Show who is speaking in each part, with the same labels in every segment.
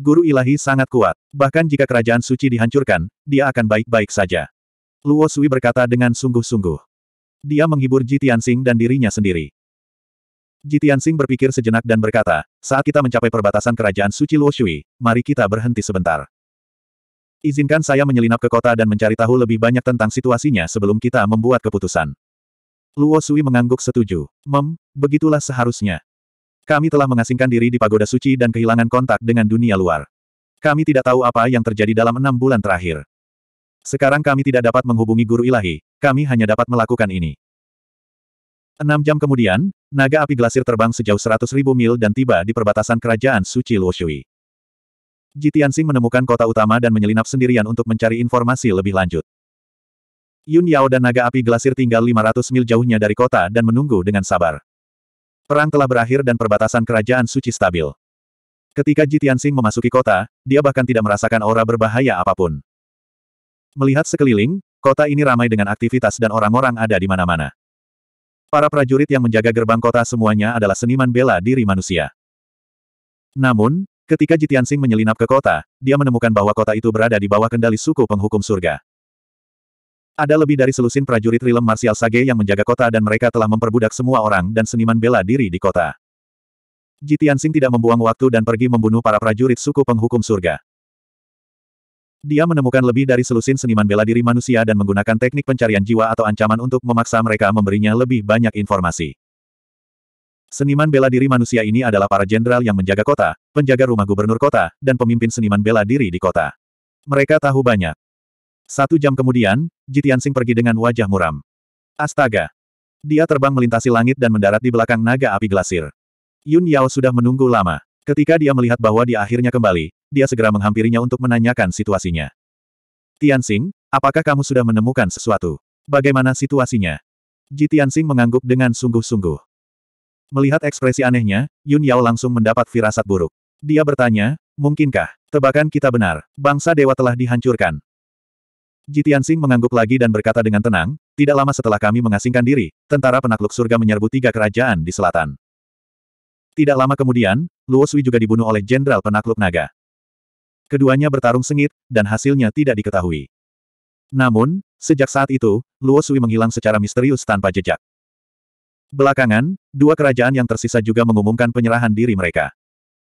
Speaker 1: guru ilahi sangat kuat. Bahkan jika kerajaan suci dihancurkan, dia akan baik-baik saja. Luo Sui berkata dengan sungguh-sungguh. Dia menghibur Ji Tianxing dan dirinya sendiri. Ji Tianxing berpikir sejenak dan berkata, saat kita mencapai perbatasan kerajaan suci Luo Sui, mari kita berhenti sebentar. Izinkan saya menyelinap ke kota dan mencari tahu lebih banyak tentang situasinya sebelum kita membuat keputusan. Luo Sui mengangguk setuju. Mem, begitulah seharusnya. Kami telah mengasingkan diri di pagoda suci dan kehilangan kontak dengan dunia luar. Kami tidak tahu apa yang terjadi dalam enam bulan terakhir. Sekarang kami tidak dapat menghubungi guru ilahi, kami hanya dapat melakukan ini. Enam jam kemudian, naga api glasir terbang sejauh seratus ribu mil dan tiba di perbatasan kerajaan suci Luoshui. Jitiansing menemukan kota utama dan menyelinap sendirian untuk mencari informasi lebih lanjut. Yun Yao dan naga api glasir tinggal lima ratus mil jauhnya dari kota dan menunggu dengan sabar. Perang telah berakhir dan perbatasan kerajaan suci stabil. Ketika Ji Tianxing memasuki kota, dia bahkan tidak merasakan aura berbahaya apapun. Melihat sekeliling, kota ini ramai dengan aktivitas dan orang-orang ada di mana-mana. Para prajurit yang menjaga gerbang kota semuanya adalah seniman bela diri manusia. Namun, ketika Ji Tianxing menyelinap ke kota, dia menemukan bahwa kota itu berada di bawah kendali suku penghukum surga. Ada lebih dari selusin prajurit rilem Marsial Sage yang menjaga kota dan mereka telah memperbudak semua orang dan seniman bela diri di kota. Jitiansing tidak membuang waktu dan pergi membunuh para prajurit suku penghukum surga. Dia menemukan lebih dari selusin seniman bela diri manusia dan menggunakan teknik pencarian jiwa atau ancaman untuk memaksa mereka memberinya lebih banyak informasi. Seniman bela diri manusia ini adalah para jenderal yang menjaga kota, penjaga rumah gubernur kota, dan pemimpin seniman bela diri di kota. Mereka tahu banyak. Satu jam kemudian, Jitiansing pergi dengan wajah muram. Astaga! Dia terbang melintasi langit dan mendarat di belakang naga api glasir. Yun Yao sudah menunggu lama. Ketika dia melihat bahwa dia akhirnya kembali, dia segera menghampirinya untuk menanyakan situasinya. Tianxing, apakah kamu sudah menemukan sesuatu? Bagaimana situasinya? Jitiansing mengangguk dengan sungguh-sungguh. Melihat ekspresi anehnya, Yun Yao langsung mendapat firasat buruk. Dia bertanya, mungkinkah, tebakan kita benar, bangsa dewa telah dihancurkan. Jitian Sing mengangguk lagi dan berkata dengan tenang, tidak lama setelah kami mengasingkan diri, tentara penakluk surga menyerbu tiga kerajaan di selatan. Tidak lama kemudian, Luo Sui juga dibunuh oleh Jenderal Penakluk Naga. Keduanya bertarung sengit, dan hasilnya tidak diketahui. Namun, sejak saat itu, Luo Sui menghilang secara misterius tanpa jejak. Belakangan, dua kerajaan yang tersisa juga mengumumkan penyerahan diri mereka.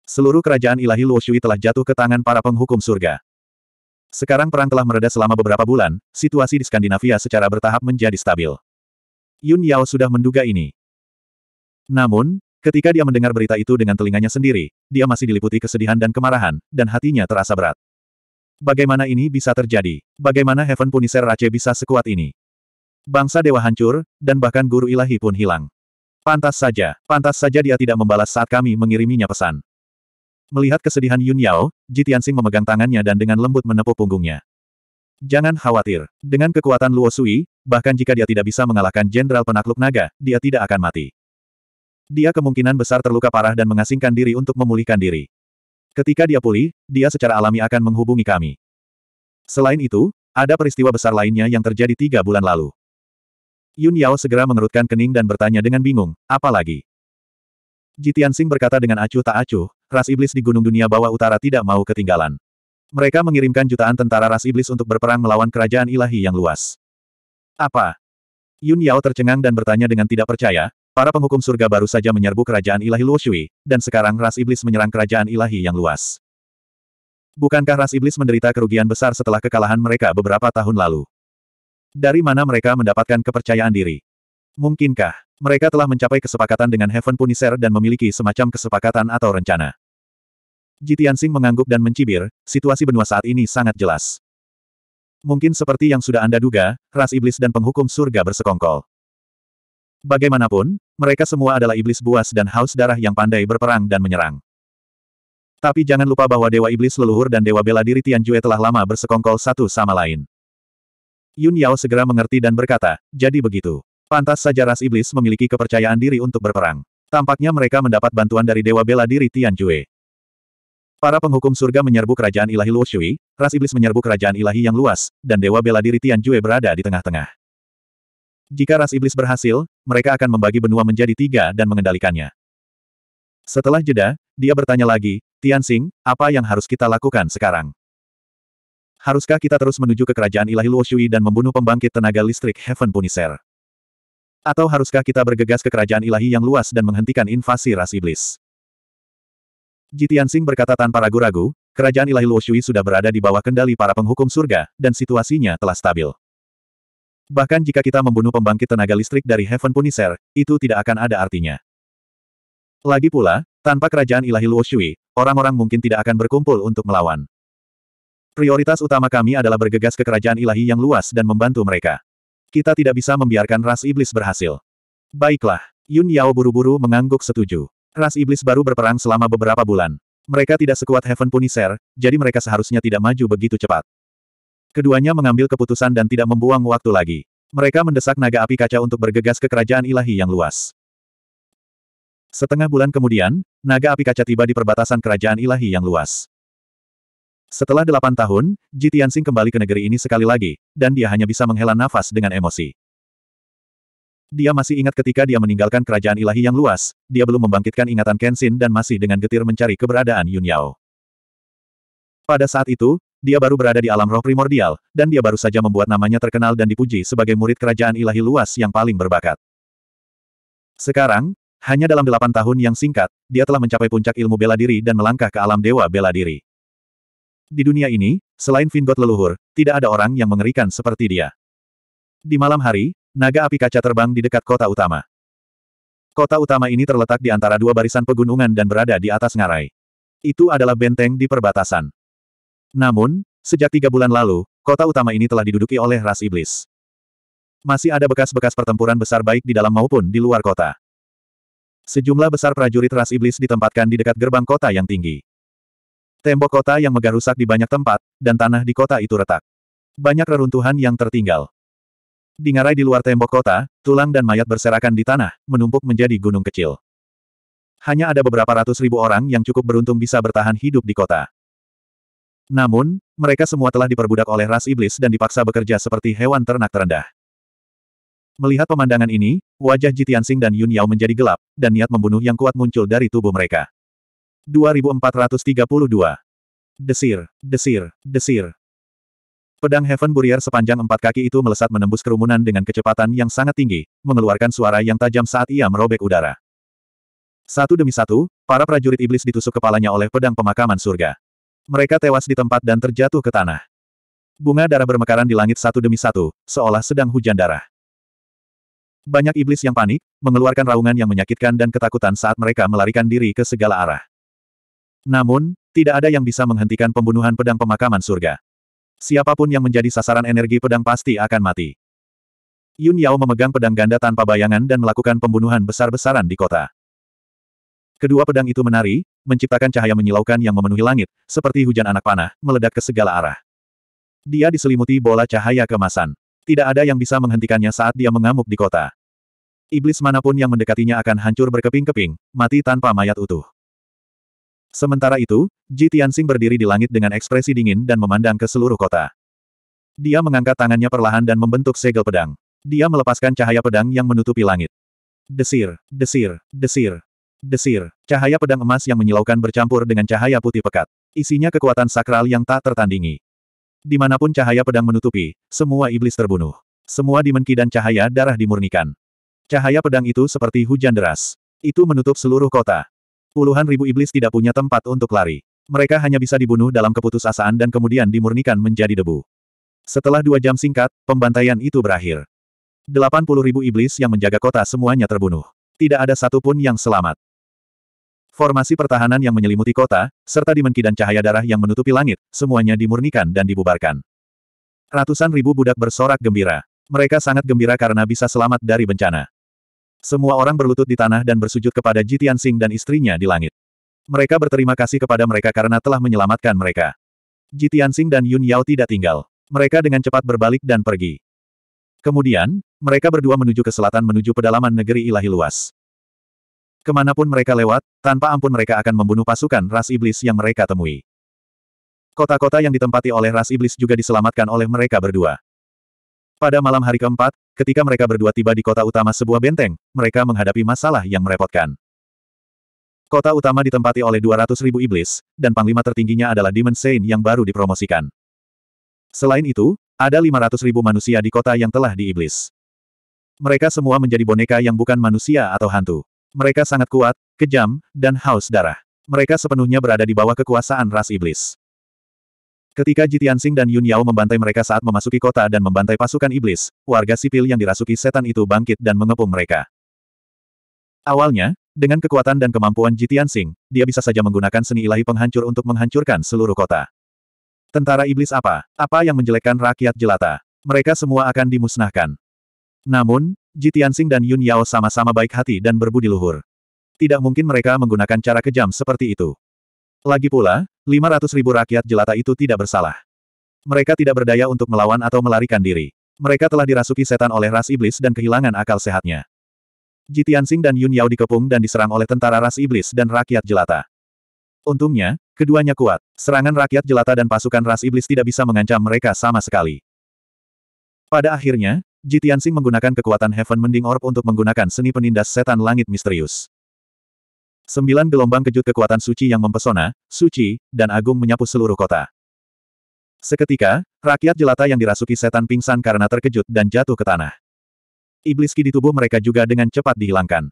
Speaker 1: Seluruh kerajaan ilahi Luo Sui telah jatuh ke tangan para penghukum surga. Sekarang perang telah mereda selama beberapa bulan, situasi di Skandinavia secara bertahap menjadi stabil. Yun Yao sudah menduga ini. Namun, ketika dia mendengar berita itu dengan telinganya sendiri, dia masih diliputi kesedihan dan kemarahan, dan hatinya terasa berat. Bagaimana ini bisa terjadi? Bagaimana Heaven Punisher Rache bisa sekuat ini? Bangsa dewa hancur, dan bahkan guru ilahi pun hilang. Pantas saja, pantas saja dia tidak membalas saat kami mengiriminya pesan. Melihat kesedihan Yun Yao, Ji memegang tangannya dan dengan lembut menepuk punggungnya. Jangan khawatir. Dengan kekuatan Luo Sui, bahkan jika dia tidak bisa mengalahkan Jenderal Penakluk Naga, dia tidak akan mati. Dia kemungkinan besar terluka parah dan mengasingkan diri untuk memulihkan diri. Ketika dia pulih, dia secara alami akan menghubungi kami. Selain itu, ada peristiwa besar lainnya yang terjadi tiga bulan lalu. Yun Yao segera mengerutkan kening dan bertanya dengan bingung, apa lagi? Jitian Sing berkata dengan acuh tak acuh, ras iblis di Gunung Dunia Bawah Utara tidak mau ketinggalan. Mereka mengirimkan jutaan tentara ras iblis untuk berperang melawan kerajaan ilahi yang luas. Apa? Yun Yao tercengang dan bertanya dengan tidak percaya, para penghukum surga baru saja menyerbu kerajaan ilahi Luoshui, dan sekarang ras iblis menyerang kerajaan ilahi yang luas. Bukankah ras iblis menderita kerugian besar setelah kekalahan mereka beberapa tahun lalu? Dari mana mereka mendapatkan kepercayaan diri? Mungkinkah? Mereka telah mencapai kesepakatan dengan Heaven Punisher dan memiliki semacam kesepakatan atau rencana. Jitiansing mengangguk dan mencibir, situasi benua saat ini sangat jelas. Mungkin seperti yang sudah Anda duga, ras iblis dan penghukum surga bersekongkol. Bagaimanapun, mereka semua adalah iblis buas dan haus darah yang pandai berperang dan menyerang. Tapi jangan lupa bahwa Dewa Iblis Leluhur dan Dewa Bela Diri Tianjue telah lama bersekongkol satu sama lain. Yun Yao segera mengerti dan berkata, jadi begitu. Pantas saja ras iblis memiliki kepercayaan diri untuk berperang. Tampaknya mereka mendapat bantuan dari Dewa Bela Diri Tian Jue. Para penghukum surga menyerbu kerajaan ilahi Luoshui, ras iblis menyerbu kerajaan ilahi yang luas, dan Dewa Bela Diri Tian Jue berada di tengah-tengah. Jika ras iblis berhasil, mereka akan membagi benua menjadi tiga dan mengendalikannya. Setelah jeda, dia bertanya lagi, Tian Xing, apa yang harus kita lakukan sekarang? Haruskah kita terus menuju ke kerajaan ilahi Luoshui dan membunuh pembangkit tenaga listrik Heaven Punisher? Atau haruskah kita bergegas ke kerajaan ilahi yang luas dan menghentikan invasi ras iblis? Sing berkata tanpa ragu-ragu, kerajaan ilahi Luoshui sudah berada di bawah kendali para penghukum surga, dan situasinya telah stabil. Bahkan jika kita membunuh pembangkit tenaga listrik dari Heaven Punisher, itu tidak akan ada artinya. Lagi pula, tanpa kerajaan ilahi Luoshui, orang-orang mungkin tidak akan berkumpul untuk melawan. Prioritas utama kami adalah bergegas ke kerajaan ilahi yang luas dan membantu mereka. Kita tidak bisa membiarkan ras iblis berhasil. Baiklah. Yun Yao buru-buru mengangguk setuju. Ras iblis baru berperang selama beberapa bulan. Mereka tidak sekuat Heaven Punisher, jadi mereka seharusnya tidak maju begitu cepat. Keduanya mengambil keputusan dan tidak membuang waktu lagi. Mereka mendesak naga api kaca untuk bergegas ke kerajaan ilahi yang luas. Setengah bulan kemudian, naga api kaca tiba di perbatasan kerajaan ilahi yang luas. Setelah delapan tahun, Ji Tianxing kembali ke negeri ini sekali lagi, dan dia hanya bisa menghela nafas dengan emosi. Dia masih ingat ketika dia meninggalkan kerajaan ilahi yang luas, dia belum membangkitkan ingatan Kenshin dan masih dengan getir mencari keberadaan Yun Yao. Pada saat itu, dia baru berada di alam roh primordial, dan dia baru saja membuat namanya terkenal dan dipuji sebagai murid kerajaan ilahi luas yang paling berbakat. Sekarang, hanya dalam delapan tahun yang singkat, dia telah mencapai puncak ilmu bela diri dan melangkah ke alam dewa bela diri. Di dunia ini, selain Vingot leluhur, tidak ada orang yang mengerikan seperti dia. Di malam hari, naga api kaca terbang di dekat kota utama. Kota utama ini terletak di antara dua barisan pegunungan dan berada di atas ngarai. Itu adalah benteng di perbatasan. Namun, sejak tiga bulan lalu, kota utama ini telah diduduki oleh ras iblis. Masih ada bekas-bekas pertempuran besar baik di dalam maupun di luar kota. Sejumlah besar prajurit ras iblis ditempatkan di dekat gerbang kota yang tinggi. Tembok kota yang megah rusak di banyak tempat, dan tanah di kota itu retak. Banyak reruntuhan yang tertinggal. Di ngarai di luar tembok kota, tulang dan mayat berserakan di tanah, menumpuk menjadi gunung kecil. Hanya ada beberapa ratus ribu orang yang cukup beruntung bisa bertahan hidup di kota. Namun, mereka semua telah diperbudak oleh ras iblis dan dipaksa bekerja seperti hewan ternak terendah. Melihat pemandangan ini, wajah Jitiansing dan Yun Yao menjadi gelap, dan niat membunuh yang kuat muncul dari tubuh mereka. 2432. Desir, desir, desir. Pedang Heaven Burier sepanjang empat kaki itu melesat menembus kerumunan dengan kecepatan yang sangat tinggi, mengeluarkan suara yang tajam saat ia merobek udara. Satu demi satu, para prajurit iblis ditusuk kepalanya oleh pedang pemakaman surga. Mereka tewas di tempat dan terjatuh ke tanah. Bunga darah bermekaran di langit satu demi satu, seolah sedang hujan darah. Banyak iblis yang panik, mengeluarkan raungan yang menyakitkan dan ketakutan saat mereka melarikan diri ke segala arah. Namun, tidak ada yang bisa menghentikan pembunuhan pedang pemakaman surga. Siapapun yang menjadi sasaran energi pedang pasti akan mati. Yun Yao memegang pedang ganda tanpa bayangan dan melakukan pembunuhan besar-besaran di kota. Kedua pedang itu menari, menciptakan cahaya menyilaukan yang memenuhi langit, seperti hujan anak panah, meledak ke segala arah. Dia diselimuti bola cahaya kemasan. Tidak ada yang bisa menghentikannya saat dia mengamuk di kota. Iblis manapun yang mendekatinya akan hancur berkeping-keping, mati tanpa mayat utuh. Sementara itu, Ji Tianxing berdiri di langit dengan ekspresi dingin dan memandang ke seluruh kota. Dia mengangkat tangannya perlahan dan membentuk segel pedang. Dia melepaskan cahaya pedang yang menutupi langit. Desir, desir, desir, desir. Cahaya pedang emas yang menyilaukan bercampur dengan cahaya putih pekat. Isinya kekuatan sakral yang tak tertandingi. Dimanapun cahaya pedang menutupi, semua iblis terbunuh. Semua dimenki dan cahaya darah dimurnikan. Cahaya pedang itu seperti hujan deras. Itu menutup seluruh kota. Puluhan ribu iblis tidak punya tempat untuk lari. Mereka hanya bisa dibunuh dalam keputusasaan dan kemudian dimurnikan menjadi debu. Setelah dua jam singkat, pembantaian itu berakhir. 80 ribu iblis yang menjaga kota semuanya terbunuh. Tidak ada satupun yang selamat. Formasi pertahanan yang menyelimuti kota, serta dimenki dan cahaya darah yang menutupi langit, semuanya dimurnikan dan dibubarkan. Ratusan ribu budak bersorak gembira. Mereka sangat gembira karena bisa selamat dari bencana. Semua orang berlutut di tanah dan bersujud kepada Jitian Sing dan istrinya di langit. Mereka berterima kasih kepada mereka karena telah menyelamatkan mereka. Jitian Sing dan Yun Yao tidak tinggal. Mereka dengan cepat berbalik dan pergi. Kemudian, mereka berdua menuju ke selatan menuju pedalaman negeri ilahi luas. Kemanapun mereka lewat, tanpa ampun mereka akan membunuh pasukan ras iblis yang mereka temui. Kota-kota yang ditempati oleh ras iblis juga diselamatkan oleh mereka berdua. Pada malam hari keempat, ketika mereka berdua tiba di kota utama sebuah benteng, mereka menghadapi masalah yang merepotkan. Kota utama ditempati oleh 200 ribu iblis, dan panglima tertingginya adalah Demon Saint yang baru dipromosikan. Selain itu, ada 500 ribu manusia di kota yang telah diiblis. Mereka semua menjadi boneka yang bukan manusia atau hantu. Mereka sangat kuat, kejam, dan haus darah. Mereka sepenuhnya berada di bawah kekuasaan ras iblis. Ketika Jitian Sing dan Yun Yao membantai mereka saat memasuki kota dan membantai pasukan iblis, warga sipil yang dirasuki setan itu bangkit dan mengepung mereka. Awalnya, dengan kekuatan dan kemampuan Jitian Sing, dia bisa saja menggunakan seni ilahi penghancur untuk menghancurkan seluruh kota. Tentara iblis apa? Apa yang menjelekkan rakyat jelata? Mereka semua akan dimusnahkan. Namun, Jitian Sing dan Yun Yao sama-sama baik hati dan berbudi luhur. Tidak mungkin mereka menggunakan cara kejam seperti itu. Lagi pula, 500 ribu rakyat jelata itu tidak bersalah. Mereka tidak berdaya untuk melawan atau melarikan diri. Mereka telah dirasuki setan oleh ras iblis dan kehilangan akal sehatnya. Jitiansing dan Yun Yao dikepung dan diserang oleh tentara ras iblis dan rakyat jelata. Untungnya, keduanya kuat. Serangan rakyat jelata dan pasukan ras iblis tidak bisa mengancam mereka sama sekali. Pada akhirnya, Jitiansing menggunakan kekuatan Heaven Mending Orb untuk menggunakan seni penindas setan langit misterius. Sembilan gelombang kejut kekuatan suci yang mempesona, suci, dan agung menyapu seluruh kota. Seketika, rakyat jelata yang dirasuki setan pingsan karena terkejut dan jatuh ke tanah. Iblis ki di tubuh mereka juga dengan cepat dihilangkan.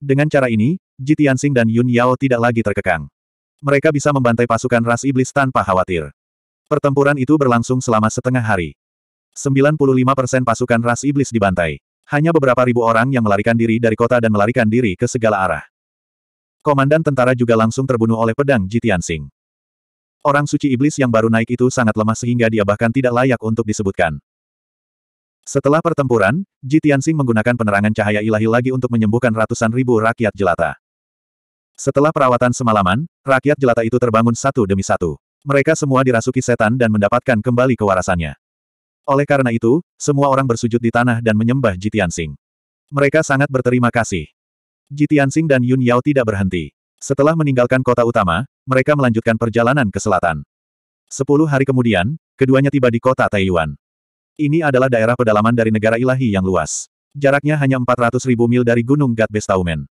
Speaker 1: Dengan cara ini, Jitiansing dan Yun Yao tidak lagi terkekang. Mereka bisa membantai pasukan ras iblis tanpa khawatir. Pertempuran itu berlangsung selama setengah hari. 95% pasukan ras iblis dibantai. Hanya beberapa ribu orang yang melarikan diri dari kota dan melarikan diri ke segala arah. Komandan tentara juga langsung terbunuh oleh pedang Jitian Sing. Orang suci iblis yang baru naik itu sangat lemah sehingga dia bahkan tidak layak untuk disebutkan. Setelah pertempuran, Jitian Sing menggunakan penerangan cahaya ilahi lagi untuk menyembuhkan ratusan ribu rakyat jelata. Setelah perawatan semalaman, rakyat jelata itu terbangun satu demi satu. Mereka semua dirasuki setan dan mendapatkan kembali kewarasannya. Oleh karena itu, semua orang bersujud di tanah dan menyembah Jitian Sing. Mereka sangat berterima kasih. Ji Tianxing dan Yun Yao tidak berhenti. Setelah meninggalkan kota utama, mereka melanjutkan perjalanan ke selatan. Sepuluh hari kemudian, keduanya tiba di kota Taiyuan. Ini adalah daerah pedalaman dari negara ilahi yang luas. Jaraknya hanya 400 ribu mil dari Gunung Gatbestaumen.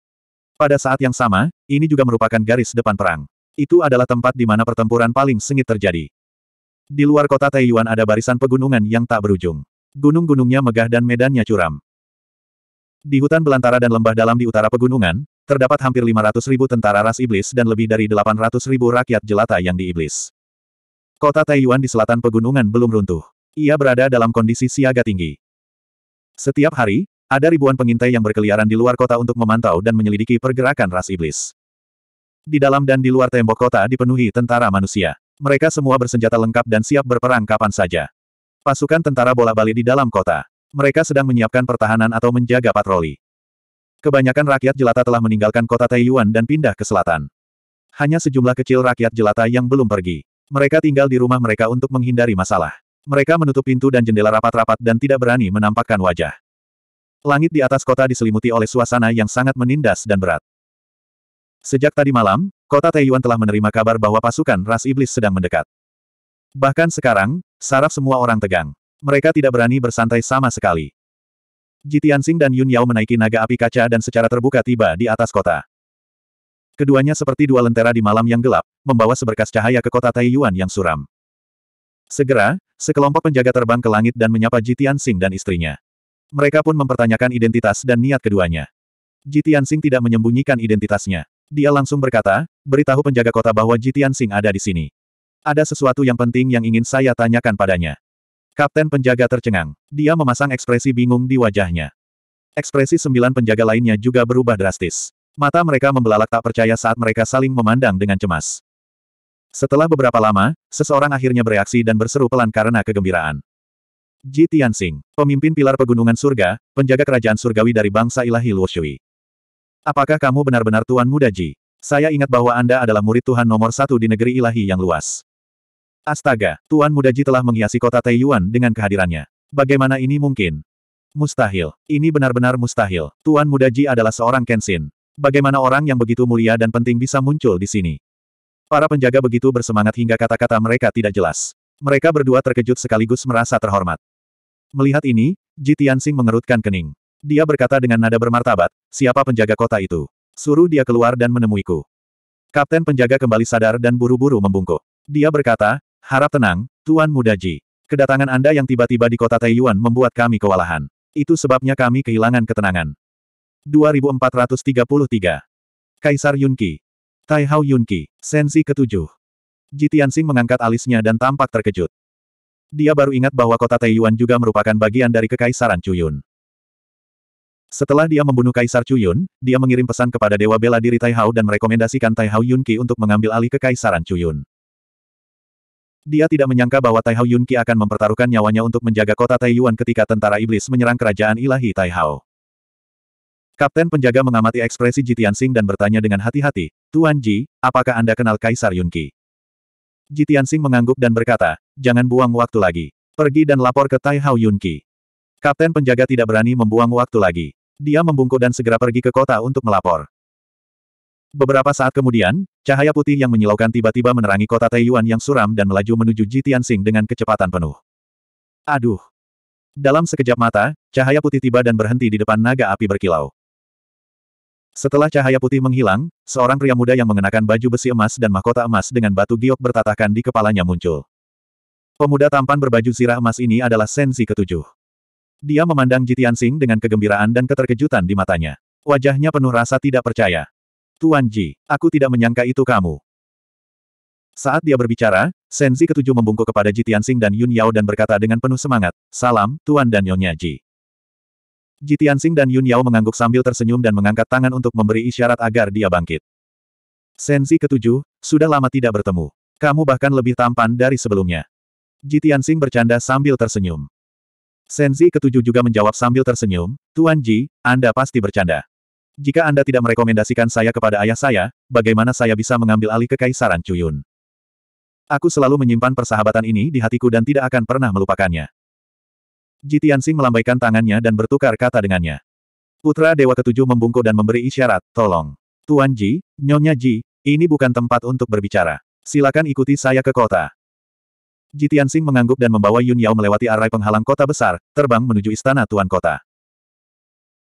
Speaker 1: Pada saat yang sama, ini juga merupakan garis depan perang. Itu adalah tempat di mana pertempuran paling sengit terjadi. Di luar kota Taiyuan ada barisan pegunungan yang tak berujung. Gunung-gunungnya megah dan medannya curam. Di hutan belantara dan lembah dalam di utara pegunungan, terdapat hampir 500 ribu tentara ras iblis dan lebih dari 800 ribu rakyat jelata yang diiblis. Kota Taiyuan di selatan pegunungan belum runtuh. Ia berada dalam kondisi siaga tinggi. Setiap hari, ada ribuan pengintai yang berkeliaran di luar kota untuk memantau dan menyelidiki pergerakan ras iblis. Di dalam dan di luar tembok kota dipenuhi tentara manusia. Mereka semua bersenjata lengkap dan siap berperang kapan saja. Pasukan tentara bola balik di dalam kota. Mereka sedang menyiapkan pertahanan atau menjaga patroli. Kebanyakan rakyat jelata telah meninggalkan kota Taiyuan dan pindah ke selatan. Hanya sejumlah kecil rakyat jelata yang belum pergi. Mereka tinggal di rumah mereka untuk menghindari masalah. Mereka menutup pintu dan jendela rapat-rapat dan tidak berani menampakkan wajah. Langit di atas kota diselimuti oleh suasana yang sangat menindas dan berat. Sejak tadi malam, kota Taiyuan telah menerima kabar bahwa pasukan ras iblis sedang mendekat. Bahkan sekarang, saraf semua orang tegang. Mereka tidak berani bersantai sama sekali. Jitiansing dan Yun Yao menaiki naga api kaca dan secara terbuka tiba di atas kota. Keduanya seperti dua lentera di malam yang gelap, membawa seberkas cahaya ke kota Taiyuan yang suram. Segera, sekelompok penjaga terbang ke langit dan menyapa Jitiansing dan istrinya. Mereka pun mempertanyakan identitas dan niat keduanya. Jitiansing tidak menyembunyikan identitasnya. Dia langsung berkata, beritahu penjaga kota bahwa Jitiansing ada di sini. Ada sesuatu yang penting yang ingin saya tanyakan padanya. Kapten penjaga tercengang. Dia memasang ekspresi bingung di wajahnya. Ekspresi sembilan penjaga lainnya juga berubah drastis. Mata mereka membelalak tak percaya saat mereka saling memandang dengan cemas. Setelah beberapa lama, seseorang akhirnya bereaksi dan berseru pelan karena kegembiraan. Ji Tianxing, pemimpin pilar pegunungan surga, penjaga kerajaan surgawi dari bangsa ilahi Luoshui. Apakah kamu benar-benar Tuan Muda Ji? Saya ingat bahwa Anda adalah murid Tuhan nomor satu di negeri ilahi yang luas. Astaga, Tuan Mudaji telah menghiasi kota Taiyuan dengan kehadirannya. Bagaimana ini mungkin? Mustahil. Ini benar-benar mustahil. Tuan Mudaji adalah seorang Kenshin. Bagaimana orang yang begitu mulia dan penting bisa muncul di sini? Para penjaga begitu bersemangat hingga kata-kata mereka tidak jelas. Mereka berdua terkejut sekaligus merasa terhormat. Melihat ini, Ji Tianxing mengerutkan kening. Dia berkata dengan nada bermartabat, siapa penjaga kota itu? Suruh dia keluar dan menemuiku. Kapten penjaga kembali sadar dan buru-buru membungkuk. Dia berkata, Harap tenang, Tuan Muda Ji. Kedatangan Anda yang tiba-tiba di kota Taiyuan membuat kami kewalahan. Itu sebabnya kami kehilangan ketenangan. 2433. Kaisar Yunqi. Taihao Yunqi, sensi ketujuh. 7 Jitiansing mengangkat alisnya dan tampak terkejut. Dia baru ingat bahwa kota Taiyuan juga merupakan bagian dari kekaisaran Cuyun. Setelah dia membunuh Kaisar Cuyun, dia mengirim pesan kepada Dewa Bela Diri Taihao dan merekomendasikan Taihao Yunqi untuk mengambil alih kekaisaran Cuyun. Dia tidak menyangka bahwa Tai Hao Yunqi akan mempertaruhkan nyawanya untuk menjaga kota Taiyuan ketika tentara iblis menyerang kerajaan ilahi Tai Hao. Kapten penjaga mengamati ekspresi Jitiansing dan bertanya dengan hati-hati, Tuan Ji, apakah Anda kenal Kaisar Yunqi? Jitiansing mengangguk dan berkata, jangan buang waktu lagi. Pergi dan lapor ke Tai Hao Yunqi. Kapten penjaga tidak berani membuang waktu lagi. Dia membungkuk dan segera pergi ke kota untuk melapor. Beberapa saat kemudian, cahaya putih yang menyilaukan tiba-tiba menerangi kota Taiyuan yang suram dan melaju menuju Ji dengan kecepatan penuh. Aduh! Dalam sekejap mata, cahaya putih tiba dan berhenti di depan naga api berkilau. Setelah cahaya putih menghilang, seorang pria muda yang mengenakan baju besi emas dan mahkota emas dengan batu giok bertatahkan di kepalanya muncul. Pemuda tampan berbaju zirah emas ini adalah Sensi ketujuh. Dia memandang Jitian dengan kegembiraan dan keterkejutan di matanya. Wajahnya penuh rasa tidak percaya. Tuan Ji, aku tidak menyangka itu kamu. Saat dia berbicara, Senzi ketujuh membungkuk kepada Ji Tianxing dan Yun Yao dan berkata dengan penuh semangat, Salam, Tuan dan Nyonya Ji. Ji Tianxing dan Yun Yao mengangguk sambil tersenyum dan mengangkat tangan untuk memberi isyarat agar dia bangkit. Senzi ketujuh, sudah lama tidak bertemu. Kamu bahkan lebih tampan dari sebelumnya. Ji Tianxing bercanda sambil tersenyum. Senzi ketujuh juga menjawab sambil tersenyum, Tuan Ji, Anda pasti bercanda. Jika Anda tidak merekomendasikan saya kepada ayah saya, bagaimana saya bisa mengambil alih kekaisaran Cuyun? Aku selalu menyimpan persahabatan ini di hatiku dan tidak akan pernah melupakannya. Jitiansing melambaikan tangannya dan bertukar kata dengannya. Putra Dewa Ketujuh membungkuk dan memberi isyarat, tolong. Tuan Ji, Nyonya Ji, ini bukan tempat untuk berbicara. Silakan ikuti saya ke kota. Jitiansing mengangguk dan membawa Yun Yao melewati arai penghalang kota besar, terbang menuju istana Tuan Kota.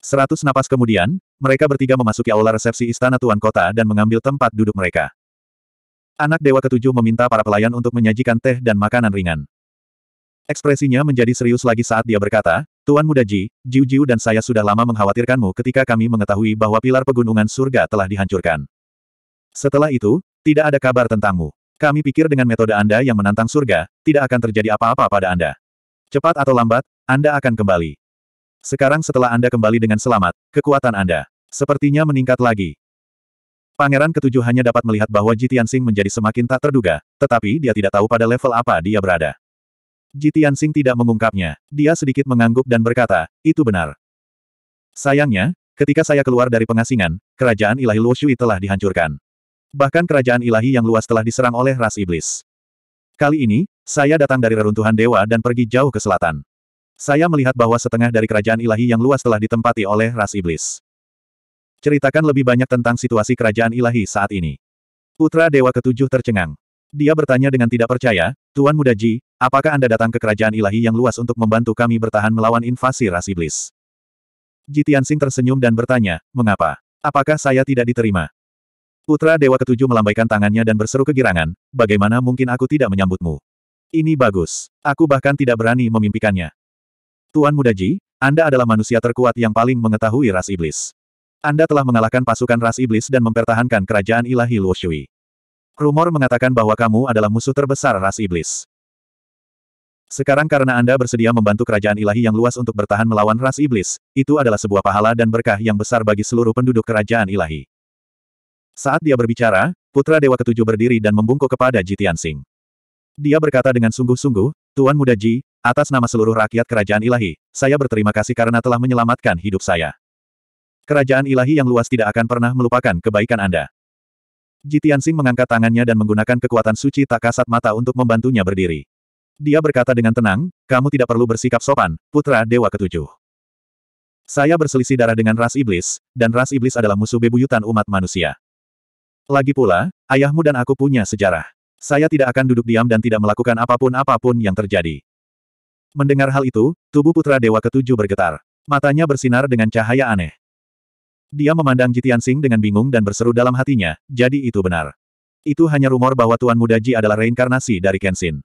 Speaker 1: Seratus napas kemudian, mereka bertiga memasuki aula resepsi Istana Tuan Kota dan mengambil tempat duduk mereka. Anak Dewa Ketujuh meminta para pelayan untuk menyajikan teh dan makanan ringan. Ekspresinya menjadi serius lagi saat dia berkata, Tuan Muda Ji, Jiu Jiu dan saya sudah lama mengkhawatirkanmu ketika kami mengetahui bahwa pilar pegunungan surga telah dihancurkan. Setelah itu, tidak ada kabar tentangmu. Kami pikir dengan metode Anda yang menantang surga, tidak akan terjadi apa-apa pada Anda. Cepat atau lambat, Anda akan kembali. Sekarang setelah Anda kembali dengan selamat, kekuatan Anda sepertinya meningkat lagi. Pangeran ketujuh hanya dapat melihat bahwa Jitiansing menjadi semakin tak terduga, tetapi dia tidak tahu pada level apa dia berada. Jitiansing tidak mengungkapnya. Dia sedikit mengangguk dan berkata, itu benar. Sayangnya, ketika saya keluar dari pengasingan, kerajaan ilahi Luoshui telah dihancurkan. Bahkan kerajaan ilahi yang luas telah diserang oleh ras iblis. Kali ini, saya datang dari reruntuhan dewa dan pergi jauh ke selatan. Saya melihat bahwa setengah dari kerajaan ilahi yang luas telah ditempati oleh ras iblis. Ceritakan lebih banyak tentang situasi kerajaan ilahi saat ini. Putra Dewa Ketujuh tercengang. Dia bertanya dengan tidak percaya, Tuan Muda Ji, apakah Anda datang ke kerajaan ilahi yang luas untuk membantu kami bertahan melawan invasi ras iblis? Ji Tianxing tersenyum dan bertanya, mengapa? Apakah saya tidak diterima? Putra Dewa Ketujuh melambaikan tangannya dan berseru kegirangan, bagaimana mungkin aku tidak menyambutmu? Ini bagus. Aku bahkan tidak berani memimpikannya. Tuan Muda Ji, Anda adalah manusia terkuat yang paling mengetahui ras iblis. Anda telah mengalahkan pasukan ras iblis dan mempertahankan kerajaan ilahi Luoshui. Rumor mengatakan bahwa kamu adalah musuh terbesar ras iblis. Sekarang karena Anda bersedia membantu kerajaan ilahi yang luas untuk bertahan melawan ras iblis, itu adalah sebuah pahala dan berkah yang besar bagi seluruh penduduk kerajaan ilahi. Saat dia berbicara, putra Dewa Ketujuh berdiri dan membungkuk kepada Ji Tianxing. Dia berkata dengan sungguh-sungguh, Tuan Muda Ji, Atas nama seluruh rakyat kerajaan ilahi, saya berterima kasih karena telah menyelamatkan hidup saya. Kerajaan ilahi yang luas tidak akan pernah melupakan kebaikan Anda. Jitian Jitiansing mengangkat tangannya dan menggunakan kekuatan suci tak kasat mata untuk membantunya berdiri. Dia berkata dengan tenang, kamu tidak perlu bersikap sopan, putra dewa ketujuh. Saya berselisih darah dengan ras iblis, dan ras iblis adalah musuh bebuyutan umat manusia. Lagi pula, ayahmu dan aku punya sejarah. Saya tidak akan duduk diam dan tidak melakukan apapun-apapun yang terjadi. Mendengar hal itu, tubuh putra dewa ketujuh bergetar. Matanya bersinar dengan cahaya aneh. Dia memandang Jitian Sing dengan bingung dan berseru dalam hatinya, jadi itu benar. Itu hanya rumor bahwa Tuan Muda Ji adalah reinkarnasi dari Kenshin.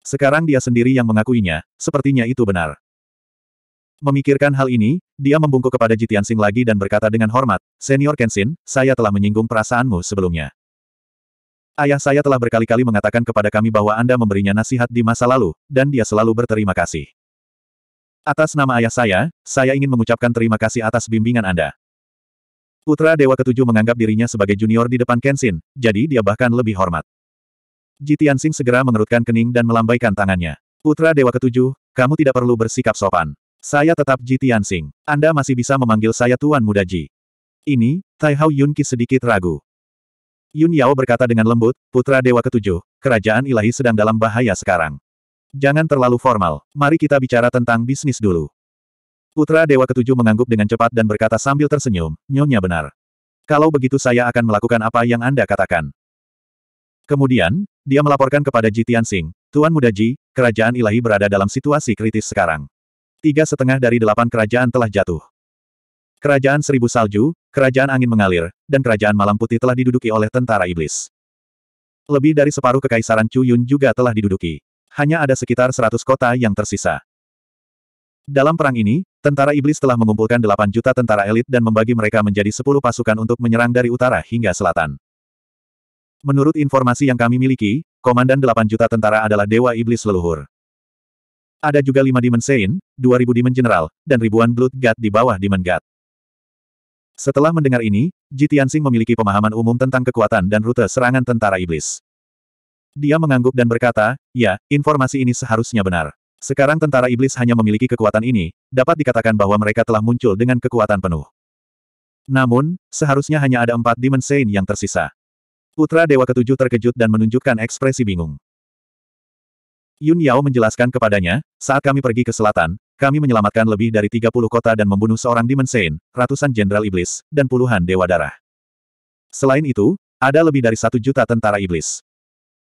Speaker 1: Sekarang dia sendiri yang mengakuinya, sepertinya itu benar. Memikirkan hal ini, dia membungkuk kepada Jitian Sing lagi dan berkata dengan hormat, Senior Kenshin, saya telah menyinggung perasaanmu sebelumnya. Ayah saya telah berkali-kali mengatakan kepada kami bahwa Anda memberinya nasihat di masa lalu, dan dia selalu berterima kasih. Atas nama ayah saya, saya ingin mengucapkan terima kasih atas bimbingan Anda. Putra Dewa Ketujuh menganggap dirinya sebagai junior di depan Kenshin, jadi dia bahkan lebih hormat. Jitiansing segera mengerutkan kening dan melambaikan tangannya. Putra Dewa Ketujuh, kamu tidak perlu bersikap sopan. Saya tetap Jitiansing. Anda masih bisa memanggil saya Tuan Muda Ji. Ini, Tai Hao Yunqi sedikit ragu. Yun Yao berkata dengan lembut, Putra Dewa Ketujuh, kerajaan ilahi sedang dalam bahaya sekarang. Jangan terlalu formal, mari kita bicara tentang bisnis dulu. Putra Dewa Ketujuh mengangguk dengan cepat dan berkata sambil tersenyum, Nyonya benar. Kalau begitu saya akan melakukan apa yang Anda katakan. Kemudian, dia melaporkan kepada Ji Tianxing, Tuan Muda Ji, kerajaan ilahi berada dalam situasi kritis sekarang. Tiga setengah dari delapan kerajaan telah jatuh. Kerajaan Seribu Salju, Kerajaan Angin Mengalir, dan Kerajaan Malam Putih telah diduduki oleh tentara iblis. Lebih dari separuh kekaisaran Chu Yun juga telah diduduki. Hanya ada sekitar 100 kota yang tersisa. Dalam perang ini, tentara iblis telah mengumpulkan 8 juta tentara elit dan membagi mereka menjadi 10 pasukan untuk menyerang dari utara hingga selatan. Menurut informasi yang kami miliki, komandan 8 juta tentara adalah dewa iblis leluhur. Ada juga 5 Demon Sein, 2000 Demon General, dan ribuan Blood God di bawah Demon God. Setelah mendengar ini, Ji Tianxing memiliki pemahaman umum tentang kekuatan dan rute serangan tentara iblis. Dia mengangguk dan berkata, ya, informasi ini seharusnya benar. Sekarang tentara iblis hanya memiliki kekuatan ini, dapat dikatakan bahwa mereka telah muncul dengan kekuatan penuh. Namun, seharusnya hanya ada empat Demon yang tersisa. Putra Dewa Ketujuh terkejut dan menunjukkan ekspresi bingung. Yun Yao menjelaskan kepadanya, saat kami pergi ke selatan, kami menyelamatkan lebih dari 30 kota dan membunuh seorang Demon Saint, ratusan jenderal iblis, dan puluhan dewa darah. Selain itu, ada lebih dari satu juta tentara iblis.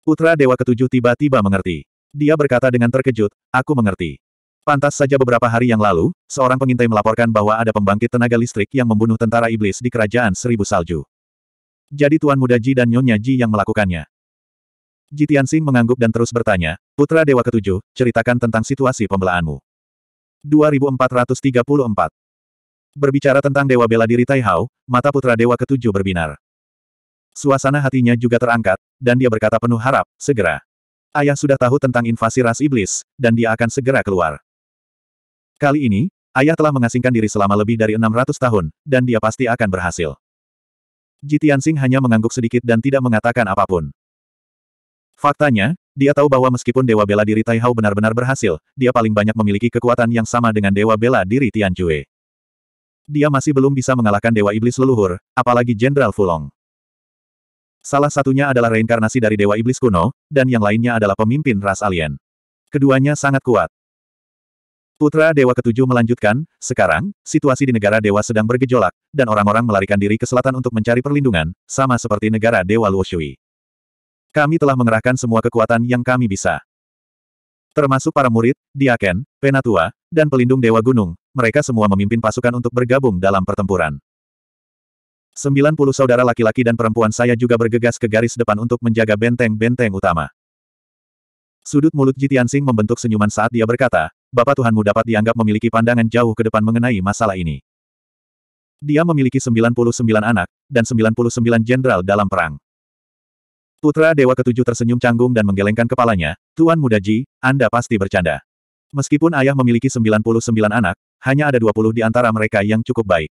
Speaker 1: Putra Dewa Ketujuh tiba-tiba mengerti. Dia berkata dengan terkejut, aku mengerti. Pantas saja beberapa hari yang lalu, seorang pengintai melaporkan bahwa ada pembangkit tenaga listrik yang membunuh tentara iblis di kerajaan Seribu Salju. Jadi Tuan Muda Ji dan Nyonya Ji yang melakukannya. Jitiansing mengangguk dan terus bertanya, Putra Dewa Ketujuh, ceritakan tentang situasi pembelaanmu. 2434 Berbicara tentang Dewa Bela Diri Taihao, mata Putra Dewa Ketujuh berbinar. Suasana hatinya juga terangkat, dan dia berkata penuh harap, segera. Ayah sudah tahu tentang invasi ras iblis, dan dia akan segera keluar. Kali ini, ayah telah mengasingkan diri selama lebih dari 600 tahun, dan dia pasti akan berhasil. Jitiansing hanya mengangguk sedikit dan tidak mengatakan apapun. Faktanya, dia tahu bahwa meskipun Dewa Bela Diri Taihao benar-benar berhasil, dia paling banyak memiliki kekuatan yang sama dengan Dewa Bela Diri Tianjue. Dia masih belum bisa mengalahkan Dewa Iblis Leluhur, apalagi Jenderal Fulong. Salah satunya adalah reinkarnasi dari Dewa Iblis kuno, dan yang lainnya adalah pemimpin ras alien. Keduanya sangat kuat. Putra Dewa Ketujuh melanjutkan, sekarang, situasi di negara Dewa sedang bergejolak, dan orang-orang melarikan diri ke selatan untuk mencari perlindungan, sama seperti negara Dewa Luoshui. Kami telah mengerahkan semua kekuatan yang kami bisa. Termasuk para murid, diaken, penatua, dan pelindung Dewa Gunung, mereka semua memimpin pasukan untuk bergabung dalam pertempuran. 90 saudara laki-laki dan perempuan saya juga bergegas ke garis depan untuk menjaga benteng-benteng utama. Sudut mulut Jitian Sing membentuk senyuman saat dia berkata, Bapak Tuhanmu dapat dianggap memiliki pandangan jauh ke depan mengenai masalah ini. Dia memiliki 99 anak, dan 99 jenderal dalam perang. Putra Dewa Ketujuh tersenyum canggung dan menggelengkan kepalanya, Tuan Muda Ji, Anda pasti bercanda. Meskipun ayah memiliki 99 anak, hanya ada 20 di antara mereka yang cukup baik.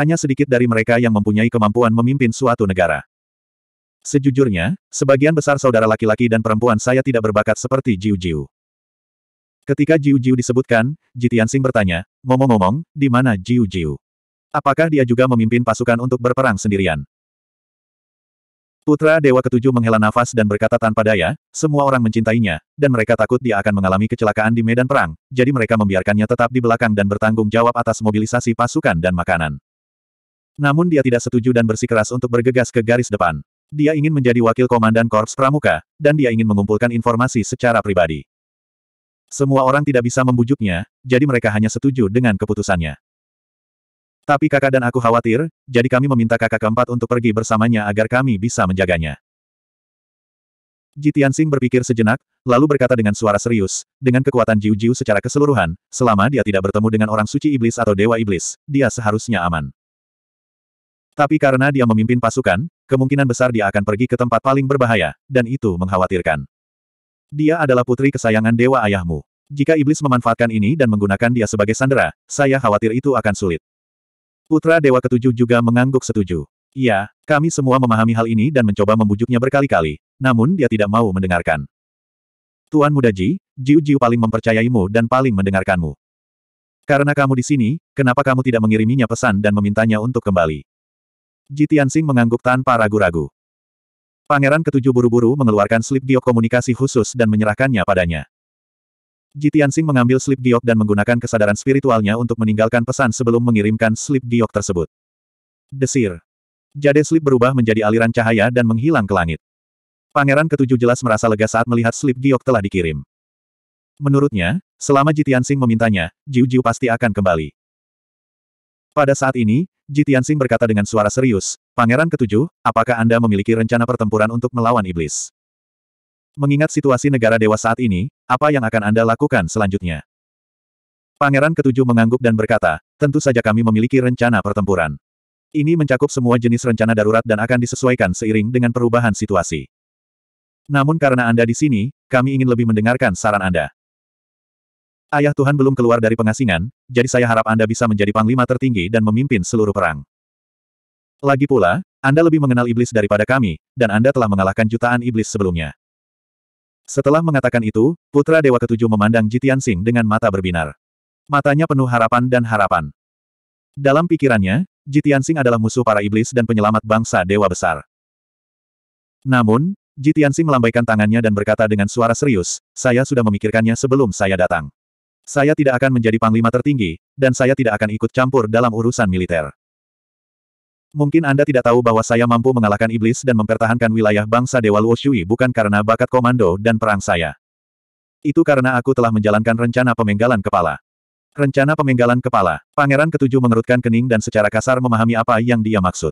Speaker 1: Hanya sedikit dari mereka yang mempunyai kemampuan memimpin suatu negara. Sejujurnya, sebagian besar saudara laki-laki dan perempuan saya tidak berbakat seperti Jiu Jiu. Ketika Jiu Jiu disebutkan, Sing bertanya, ngomong-ngomong, di mana Jiu Jiu? Apakah dia juga memimpin pasukan untuk berperang sendirian? Putra Dewa Ketujuh menghela nafas dan berkata tanpa daya, semua orang mencintainya, dan mereka takut dia akan mengalami kecelakaan di medan perang, jadi mereka membiarkannya tetap di belakang dan bertanggung jawab atas mobilisasi pasukan dan makanan. Namun dia tidak setuju dan bersikeras untuk bergegas ke garis depan. Dia ingin menjadi wakil komandan Korps Pramuka, dan dia ingin mengumpulkan informasi secara pribadi. Semua orang tidak bisa membujuknya, jadi mereka hanya setuju dengan keputusannya. Tapi kakak dan aku khawatir, jadi kami meminta kakak keempat untuk pergi bersamanya agar kami bisa menjaganya. Jitian Sing berpikir sejenak, lalu berkata dengan suara serius, dengan kekuatan Jiu-Jiu secara keseluruhan, selama dia tidak bertemu dengan orang suci iblis atau dewa iblis, dia seharusnya aman. Tapi karena dia memimpin pasukan, kemungkinan besar dia akan pergi ke tempat paling berbahaya, dan itu mengkhawatirkan. Dia adalah putri kesayangan dewa ayahmu. Jika iblis memanfaatkan ini dan menggunakan dia sebagai sandera, saya khawatir itu akan sulit. Putra Dewa Ketujuh juga mengangguk setuju. Iya, kami semua memahami hal ini dan mencoba membujuknya berkali-kali, namun dia tidak mau mendengarkan. Tuan Muda Ji, Jiu Jiu paling mempercayaimu dan paling mendengarkanmu. Karena kamu di sini, kenapa kamu tidak mengiriminya pesan dan memintanya untuk kembali? Ji Tianxing mengangguk tanpa ragu-ragu. Pangeran ketujuh buru-buru mengeluarkan slip giok komunikasi khusus dan menyerahkannya padanya. Jitian Sing mengambil slip giok dan menggunakan kesadaran spiritualnya untuk meninggalkan pesan sebelum mengirimkan slip giok tersebut. Desir. Jade slip berubah menjadi aliran cahaya dan menghilang ke langit. Pangeran ketujuh jelas merasa lega saat melihat slip giok telah dikirim. Menurutnya, selama Jitian Sing memintanya, Jiu Jiu pasti akan kembali. Pada saat ini, Jitian Sing berkata dengan suara serius, Pangeran ketujuh, apakah Anda memiliki rencana pertempuran untuk melawan iblis? Mengingat situasi negara dewa saat ini, apa yang akan Anda lakukan selanjutnya? Pangeran ketujuh mengangguk dan berkata, tentu saja kami memiliki rencana pertempuran. Ini mencakup semua jenis rencana darurat dan akan disesuaikan seiring dengan perubahan situasi. Namun karena Anda di sini, kami ingin lebih mendengarkan saran Anda. Ayah Tuhan belum keluar dari pengasingan, jadi saya harap Anda bisa menjadi panglima tertinggi dan memimpin seluruh perang. Lagi pula, Anda lebih mengenal iblis daripada kami, dan Anda telah mengalahkan jutaan iblis sebelumnya. Setelah mengatakan itu, Putra Dewa Ketujuh memandang Jitian Jitiansing dengan mata berbinar. Matanya penuh harapan dan harapan. Dalam pikirannya, Jitian Jitiansing adalah musuh para iblis dan penyelamat bangsa Dewa Besar. Namun, Jitian Jitiansing melambaikan tangannya dan berkata dengan suara serius, saya sudah memikirkannya sebelum saya datang. Saya tidak akan menjadi panglima tertinggi, dan saya tidak akan ikut campur dalam urusan militer. Mungkin Anda tidak tahu bahwa saya mampu mengalahkan iblis dan mempertahankan wilayah bangsa Dewa Luo bukan karena bakat komando dan perang saya. Itu karena aku telah menjalankan rencana pemenggalan kepala. Rencana pemenggalan kepala. Pangeran ketujuh mengerutkan kening dan secara kasar memahami apa yang dia maksud.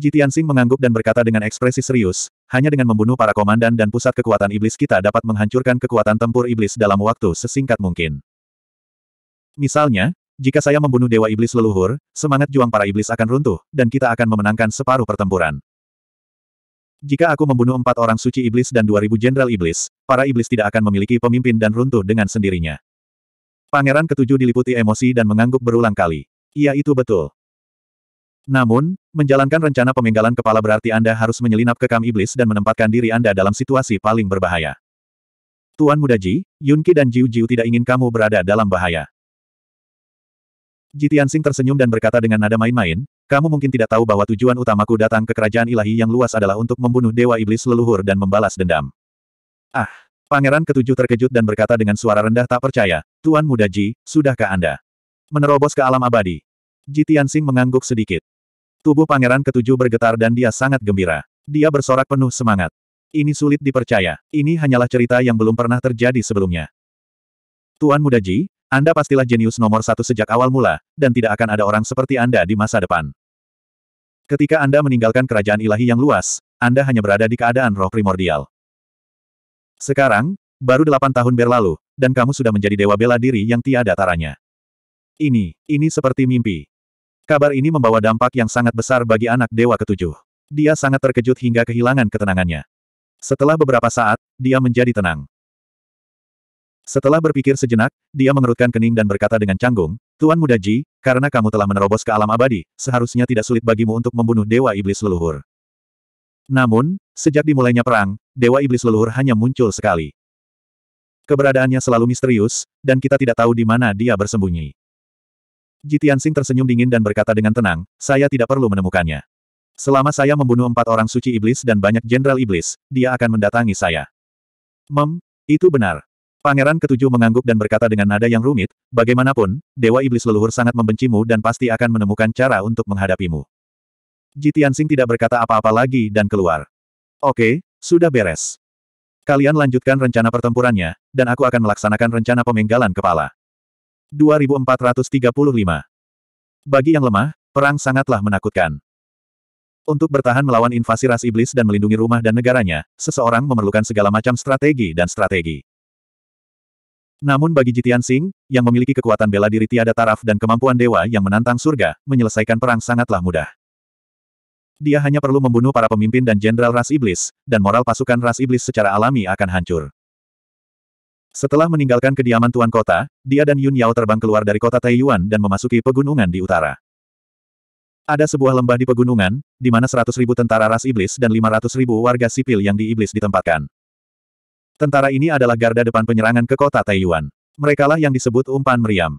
Speaker 1: Jitian Sing mengangguk dan berkata dengan ekspresi serius, hanya dengan membunuh para komandan dan pusat kekuatan iblis kita dapat menghancurkan kekuatan tempur iblis dalam waktu sesingkat mungkin. Misalnya, jika saya membunuh Dewa Iblis leluhur, semangat juang para iblis akan runtuh, dan kita akan memenangkan separuh pertempuran. Jika aku membunuh empat orang suci iblis dan dua ribu jenderal iblis, para iblis tidak akan memiliki pemimpin dan runtuh dengan sendirinya. Pangeran ketujuh diliputi emosi dan mengangguk berulang kali. Iya itu betul. Namun, menjalankan rencana pemenggalan kepala berarti Anda harus menyelinap ke kam iblis dan menempatkan diri Anda dalam situasi paling berbahaya. Tuan muda Mudaji, Yunki dan Jiu Jiu tidak ingin kamu berada dalam bahaya. Jitiansing tersenyum dan berkata dengan nada main-main, kamu mungkin tidak tahu bahwa tujuan utamaku datang ke kerajaan ilahi yang luas adalah untuk membunuh dewa iblis leluhur dan membalas dendam. Ah! Pangeran ketujuh terkejut dan berkata dengan suara rendah tak percaya, Tuan Muda Ji, sudahkah Anda menerobos ke alam abadi? Jitiansing mengangguk sedikit. Tubuh pangeran ketujuh bergetar dan dia sangat gembira. Dia bersorak penuh semangat. Ini sulit dipercaya. Ini hanyalah cerita yang belum pernah terjadi sebelumnya. Tuan Muda Ji. Anda pastilah jenius nomor satu sejak awal mula, dan tidak akan ada orang seperti Anda di masa depan. Ketika Anda meninggalkan kerajaan ilahi yang luas, Anda hanya berada di keadaan roh primordial. Sekarang, baru delapan tahun berlalu, dan kamu sudah menjadi dewa bela diri yang tiada taranya. Ini, ini seperti mimpi. Kabar ini membawa dampak yang sangat besar bagi anak dewa ketujuh. Dia sangat terkejut hingga kehilangan ketenangannya. Setelah beberapa saat, dia menjadi tenang. Setelah berpikir sejenak, dia mengerutkan kening dan berkata dengan canggung, Tuan Muda Ji, karena kamu telah menerobos ke alam abadi, seharusnya tidak sulit bagimu untuk membunuh Dewa Iblis Leluhur. Namun, sejak dimulainya perang, Dewa Iblis Leluhur hanya muncul sekali. Keberadaannya selalu misterius, dan kita tidak tahu di mana dia bersembunyi. Tianxing tersenyum dingin dan berkata dengan tenang, saya tidak perlu menemukannya. Selama saya membunuh empat orang suci iblis dan banyak jenderal iblis, dia akan mendatangi saya. Mem, itu benar. Pangeran ketujuh mengangguk dan berkata dengan nada yang rumit, bagaimanapun, Dewa Iblis Leluhur sangat membencimu dan pasti akan menemukan cara untuk menghadapimu. Jitiansing tidak berkata apa-apa lagi dan keluar. Oke, sudah beres. Kalian lanjutkan rencana pertempurannya, dan aku akan melaksanakan rencana pemenggalan kepala. 2435 Bagi yang lemah, perang sangatlah menakutkan. Untuk bertahan melawan invasi ras iblis dan melindungi rumah dan negaranya, seseorang memerlukan segala macam strategi dan strategi. Namun bagi Jitian Singh, yang memiliki kekuatan bela diri tiada taraf dan kemampuan dewa yang menantang surga, menyelesaikan perang sangatlah mudah. Dia hanya perlu membunuh para pemimpin dan jenderal ras iblis, dan moral pasukan ras iblis secara alami akan hancur. Setelah meninggalkan kediaman tuan kota, dia dan Yun Yao terbang keluar dari kota Taiyuan dan memasuki pegunungan di utara. Ada sebuah lembah di pegunungan, di mana 100.000 tentara ras iblis dan 500.000 warga sipil yang diiblis ditempatkan. Tentara ini adalah garda depan penyerangan ke kota Taiyuan. Merekalah yang disebut umpan meriam.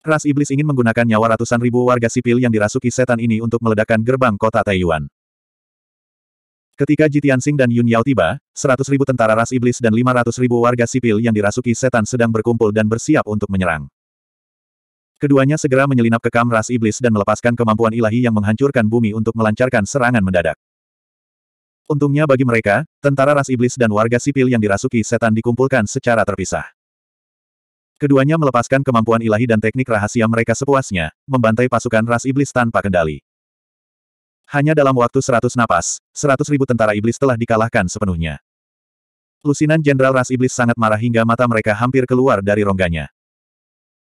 Speaker 1: Ras iblis ingin menggunakan nyawa ratusan ribu warga sipil yang dirasuki setan ini untuk meledakkan gerbang kota Taiyuan. Ketika Jitiansing dan Yun Yao tiba, 100 ribu tentara ras iblis dan 500 ribu warga sipil yang dirasuki setan sedang berkumpul dan bersiap untuk menyerang. Keduanya segera menyelinap ke kam ras iblis dan melepaskan kemampuan ilahi yang menghancurkan bumi untuk melancarkan serangan mendadak. Untungnya bagi mereka, tentara ras iblis dan warga sipil yang dirasuki setan dikumpulkan secara terpisah. Keduanya melepaskan kemampuan ilahi dan teknik rahasia mereka sepuasnya, membantai pasukan ras iblis tanpa kendali. Hanya dalam waktu seratus napas, seratus ribu tentara iblis telah dikalahkan sepenuhnya. Lusinan Jenderal Ras Iblis sangat marah hingga mata mereka hampir keluar dari rongganya.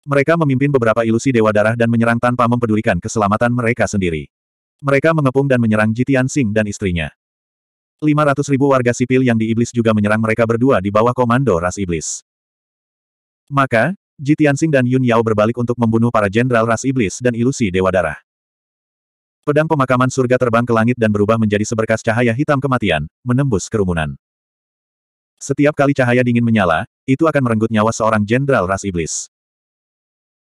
Speaker 1: Mereka memimpin beberapa ilusi Dewa Darah dan menyerang tanpa mempedulikan keselamatan mereka sendiri. Mereka mengepung dan menyerang Jitian Singh dan istrinya. 500 ribu warga sipil yang di Iblis juga menyerang mereka berdua di bawah komando ras Iblis. Maka, Ji dan Yun Yao berbalik untuk membunuh para jenderal ras Iblis dan ilusi Dewa Darah. Pedang pemakaman surga terbang ke langit dan berubah menjadi seberkas cahaya hitam kematian, menembus kerumunan. Setiap kali cahaya dingin menyala, itu akan merenggut nyawa seorang jenderal ras iblis.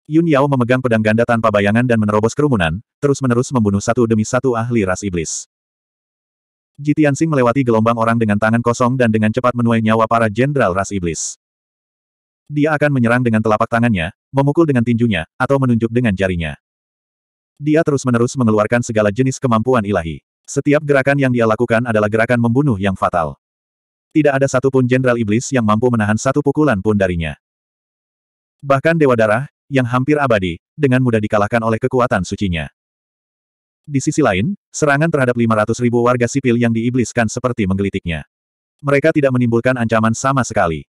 Speaker 1: Yun Yao memegang pedang ganda tanpa bayangan dan menerobos kerumunan, terus-menerus membunuh satu demi satu ahli ras iblis. Jitiansing melewati gelombang orang dengan tangan kosong dan dengan cepat menuai nyawa para jenderal ras iblis. Dia akan menyerang dengan telapak tangannya, memukul dengan tinjunya, atau menunjuk dengan jarinya. Dia terus-menerus mengeluarkan segala jenis kemampuan ilahi. Setiap gerakan yang dia lakukan adalah gerakan membunuh yang fatal. Tidak ada satupun jenderal iblis yang mampu menahan satu pukulan pun darinya. Bahkan Dewa Darah, yang hampir abadi, dengan mudah dikalahkan oleh kekuatan sucinya. Di sisi lain, serangan terhadap 500 ribu warga sipil yang diibliskan seperti menggelitiknya. Mereka tidak menimbulkan ancaman sama sekali.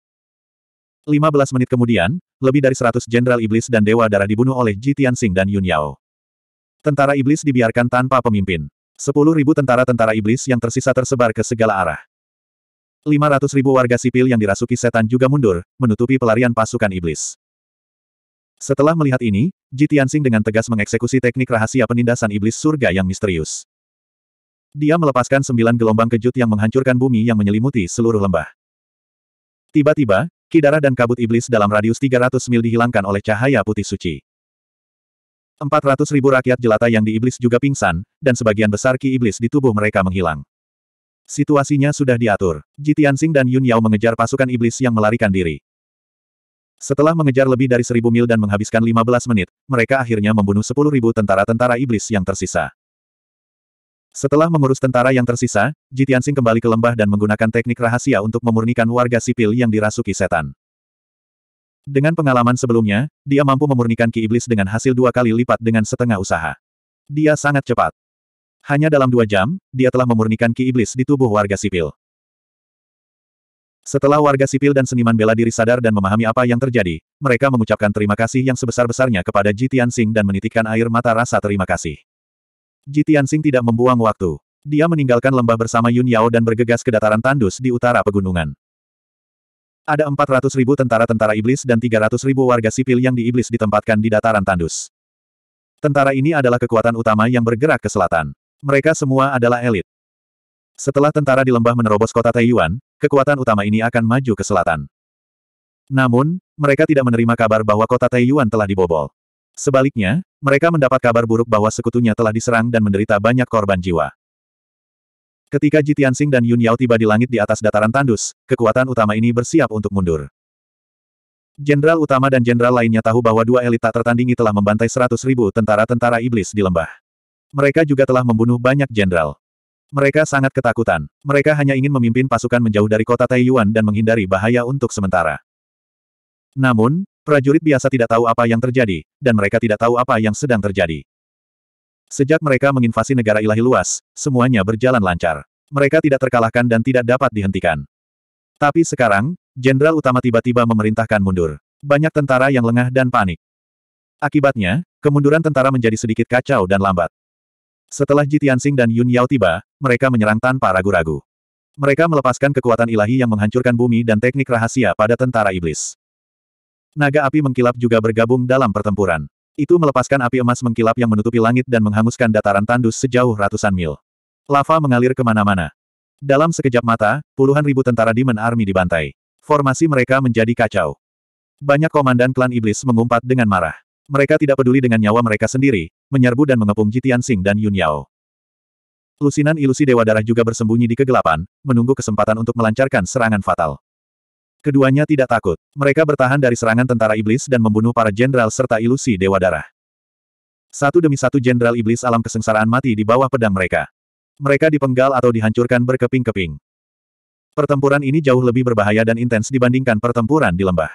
Speaker 1: 15 menit kemudian, lebih dari 100 jenderal iblis dan dewa darah dibunuh oleh Ji Tianxing dan Yun Yao. Tentara iblis dibiarkan tanpa pemimpin. 10.000 tentara-tentara iblis yang tersisa tersebar ke segala arah. ribu warga sipil yang dirasuki setan juga mundur, menutupi pelarian pasukan iblis. Setelah melihat ini, Ji Tianxing dengan tegas mengeksekusi teknik rahasia penindasan iblis surga yang misterius. Dia melepaskan sembilan gelombang kejut yang menghancurkan bumi yang menyelimuti seluruh lembah. Tiba-tiba, kidara dan kabut iblis dalam radius 300 mil dihilangkan oleh cahaya putih suci. 400 ribu rakyat jelata yang di iblis juga pingsan, dan sebagian besar ki iblis di tubuh mereka menghilang. Situasinya sudah diatur. Ji Tianxing dan Yun Yao mengejar pasukan iblis yang melarikan diri. Setelah mengejar lebih dari seribu mil dan menghabiskan lima belas menit, mereka akhirnya membunuh sepuluh ribu tentara-tentara iblis yang tersisa. Setelah mengurus tentara yang tersisa, Jitiansing kembali ke lembah dan menggunakan teknik rahasia untuk memurnikan warga sipil yang dirasuki setan. Dengan pengalaman sebelumnya, dia mampu memurnikan ki iblis dengan hasil dua kali lipat dengan setengah usaha. Dia sangat cepat. Hanya dalam dua jam, dia telah memurnikan ki iblis di tubuh warga sipil. Setelah warga sipil dan seniman bela diri sadar dan memahami apa yang terjadi, mereka mengucapkan terima kasih yang sebesar-besarnya kepada Ji Tianxing dan menitikkan air mata rasa terima kasih. Ji Tianxing tidak membuang waktu. Dia meninggalkan lembah bersama Yun Yao dan bergegas ke dataran tandus di utara pegunungan. Ada 400 ribu tentara-tentara iblis dan 300 ribu warga sipil yang diiblis ditempatkan di dataran tandus. Tentara ini adalah kekuatan utama yang bergerak ke selatan. Mereka semua adalah elit. Setelah tentara di lembah menerobos kota Taiyuan, kekuatan utama ini akan maju ke selatan. Namun, mereka tidak menerima kabar bahwa kota Taiyuan telah dibobol. Sebaliknya, mereka mendapat kabar buruk bahwa sekutunya telah diserang dan menderita banyak korban jiwa. Ketika Jitiansing dan Yun Yao tiba di langit di atas dataran tandus, kekuatan utama ini bersiap untuk mundur. Jenderal utama dan jenderal lainnya tahu bahwa dua elit tak tertandingi telah membantai seratus ribu tentara-tentara iblis di lembah. Mereka juga telah membunuh banyak jenderal. Mereka sangat ketakutan. Mereka hanya ingin memimpin pasukan menjauh dari kota Taiyuan dan menghindari bahaya untuk sementara. Namun, prajurit biasa tidak tahu apa yang terjadi, dan mereka tidak tahu apa yang sedang terjadi. Sejak mereka menginvasi negara ilahi luas, semuanya berjalan lancar. Mereka tidak terkalahkan dan tidak dapat dihentikan. Tapi sekarang, jenderal utama tiba-tiba memerintahkan mundur. Banyak tentara yang lengah dan panik. Akibatnya, kemunduran tentara menjadi sedikit kacau dan lambat. Setelah Jitiansing dan Yun Yao tiba, mereka menyerang tanpa ragu-ragu. Mereka melepaskan kekuatan ilahi yang menghancurkan bumi dan teknik rahasia pada tentara iblis. Naga api mengkilap juga bergabung dalam pertempuran. Itu melepaskan api emas mengkilap yang menutupi langit dan menghanguskan dataran tandus sejauh ratusan mil. Lava mengalir kemana-mana. Dalam sekejap mata, puluhan ribu tentara Demon Army dibantai. Formasi mereka menjadi kacau. Banyak komandan klan iblis mengumpat dengan marah. Mereka tidak peduli dengan nyawa mereka sendiri, menyerbu dan mengepung Jitian Sing dan Yun Yao. Lusinan ilusi Dewa Darah juga bersembunyi di kegelapan, menunggu kesempatan untuk melancarkan serangan fatal. Keduanya tidak takut. Mereka bertahan dari serangan tentara iblis dan membunuh para jenderal serta ilusi Dewa Darah. Satu demi satu jenderal iblis alam kesengsaraan mati di bawah pedang mereka. Mereka dipenggal atau dihancurkan berkeping-keping. Pertempuran ini jauh lebih berbahaya dan intens dibandingkan pertempuran di lembah.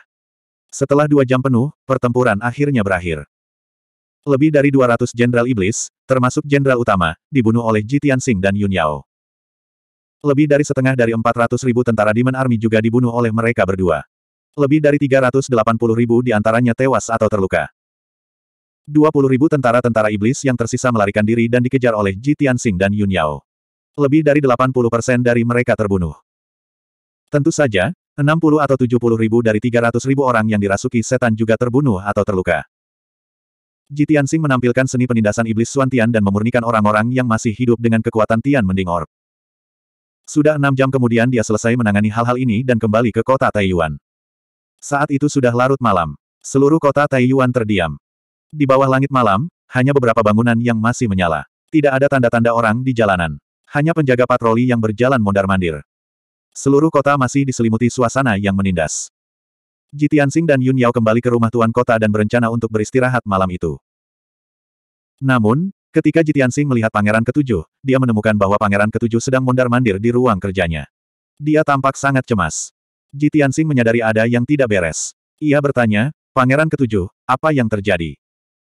Speaker 1: Setelah dua jam penuh, pertempuran akhirnya berakhir. Lebih dari 200 jenderal iblis, termasuk jenderal utama, dibunuh oleh Ji Tianxing dan Yun Yao. Lebih dari setengah dari 400 ribu tentara Demon Army juga dibunuh oleh mereka berdua. Lebih dari 380 ribu diantaranya tewas atau terluka. 20 ribu tentara-tentara iblis yang tersisa melarikan diri dan dikejar oleh Ji Tianxing dan Yun Yao. Lebih dari 80 persen dari mereka terbunuh. Tentu saja, 60 atau 70 ribu dari 300 ribu orang yang dirasuki setan juga terbunuh atau terluka. Jitian Sing menampilkan seni penindasan iblis Xuan Tian dan memurnikan orang-orang yang masih hidup dengan kekuatan Tian Mending Orb. Sudah enam jam kemudian dia selesai menangani hal-hal ini dan kembali ke kota Taiyuan. Saat itu sudah larut malam. Seluruh kota Taiyuan terdiam. Di bawah langit malam, hanya beberapa bangunan yang masih menyala. Tidak ada tanda-tanda orang di jalanan. Hanya penjaga patroli yang berjalan mondar-mandir. Seluruh kota masih diselimuti suasana yang menindas. Ji Tianxing dan Yun Yao kembali ke rumah tuan kota dan berencana untuk beristirahat malam itu. Namun, ketika Ji Tianxing melihat pangeran ketujuh, dia menemukan bahwa pangeran ketujuh sedang mondar-mandir di ruang kerjanya. Dia tampak sangat cemas. Ji Tianxing menyadari ada yang tidak beres. Ia bertanya, Pangeran ketujuh, apa yang terjadi?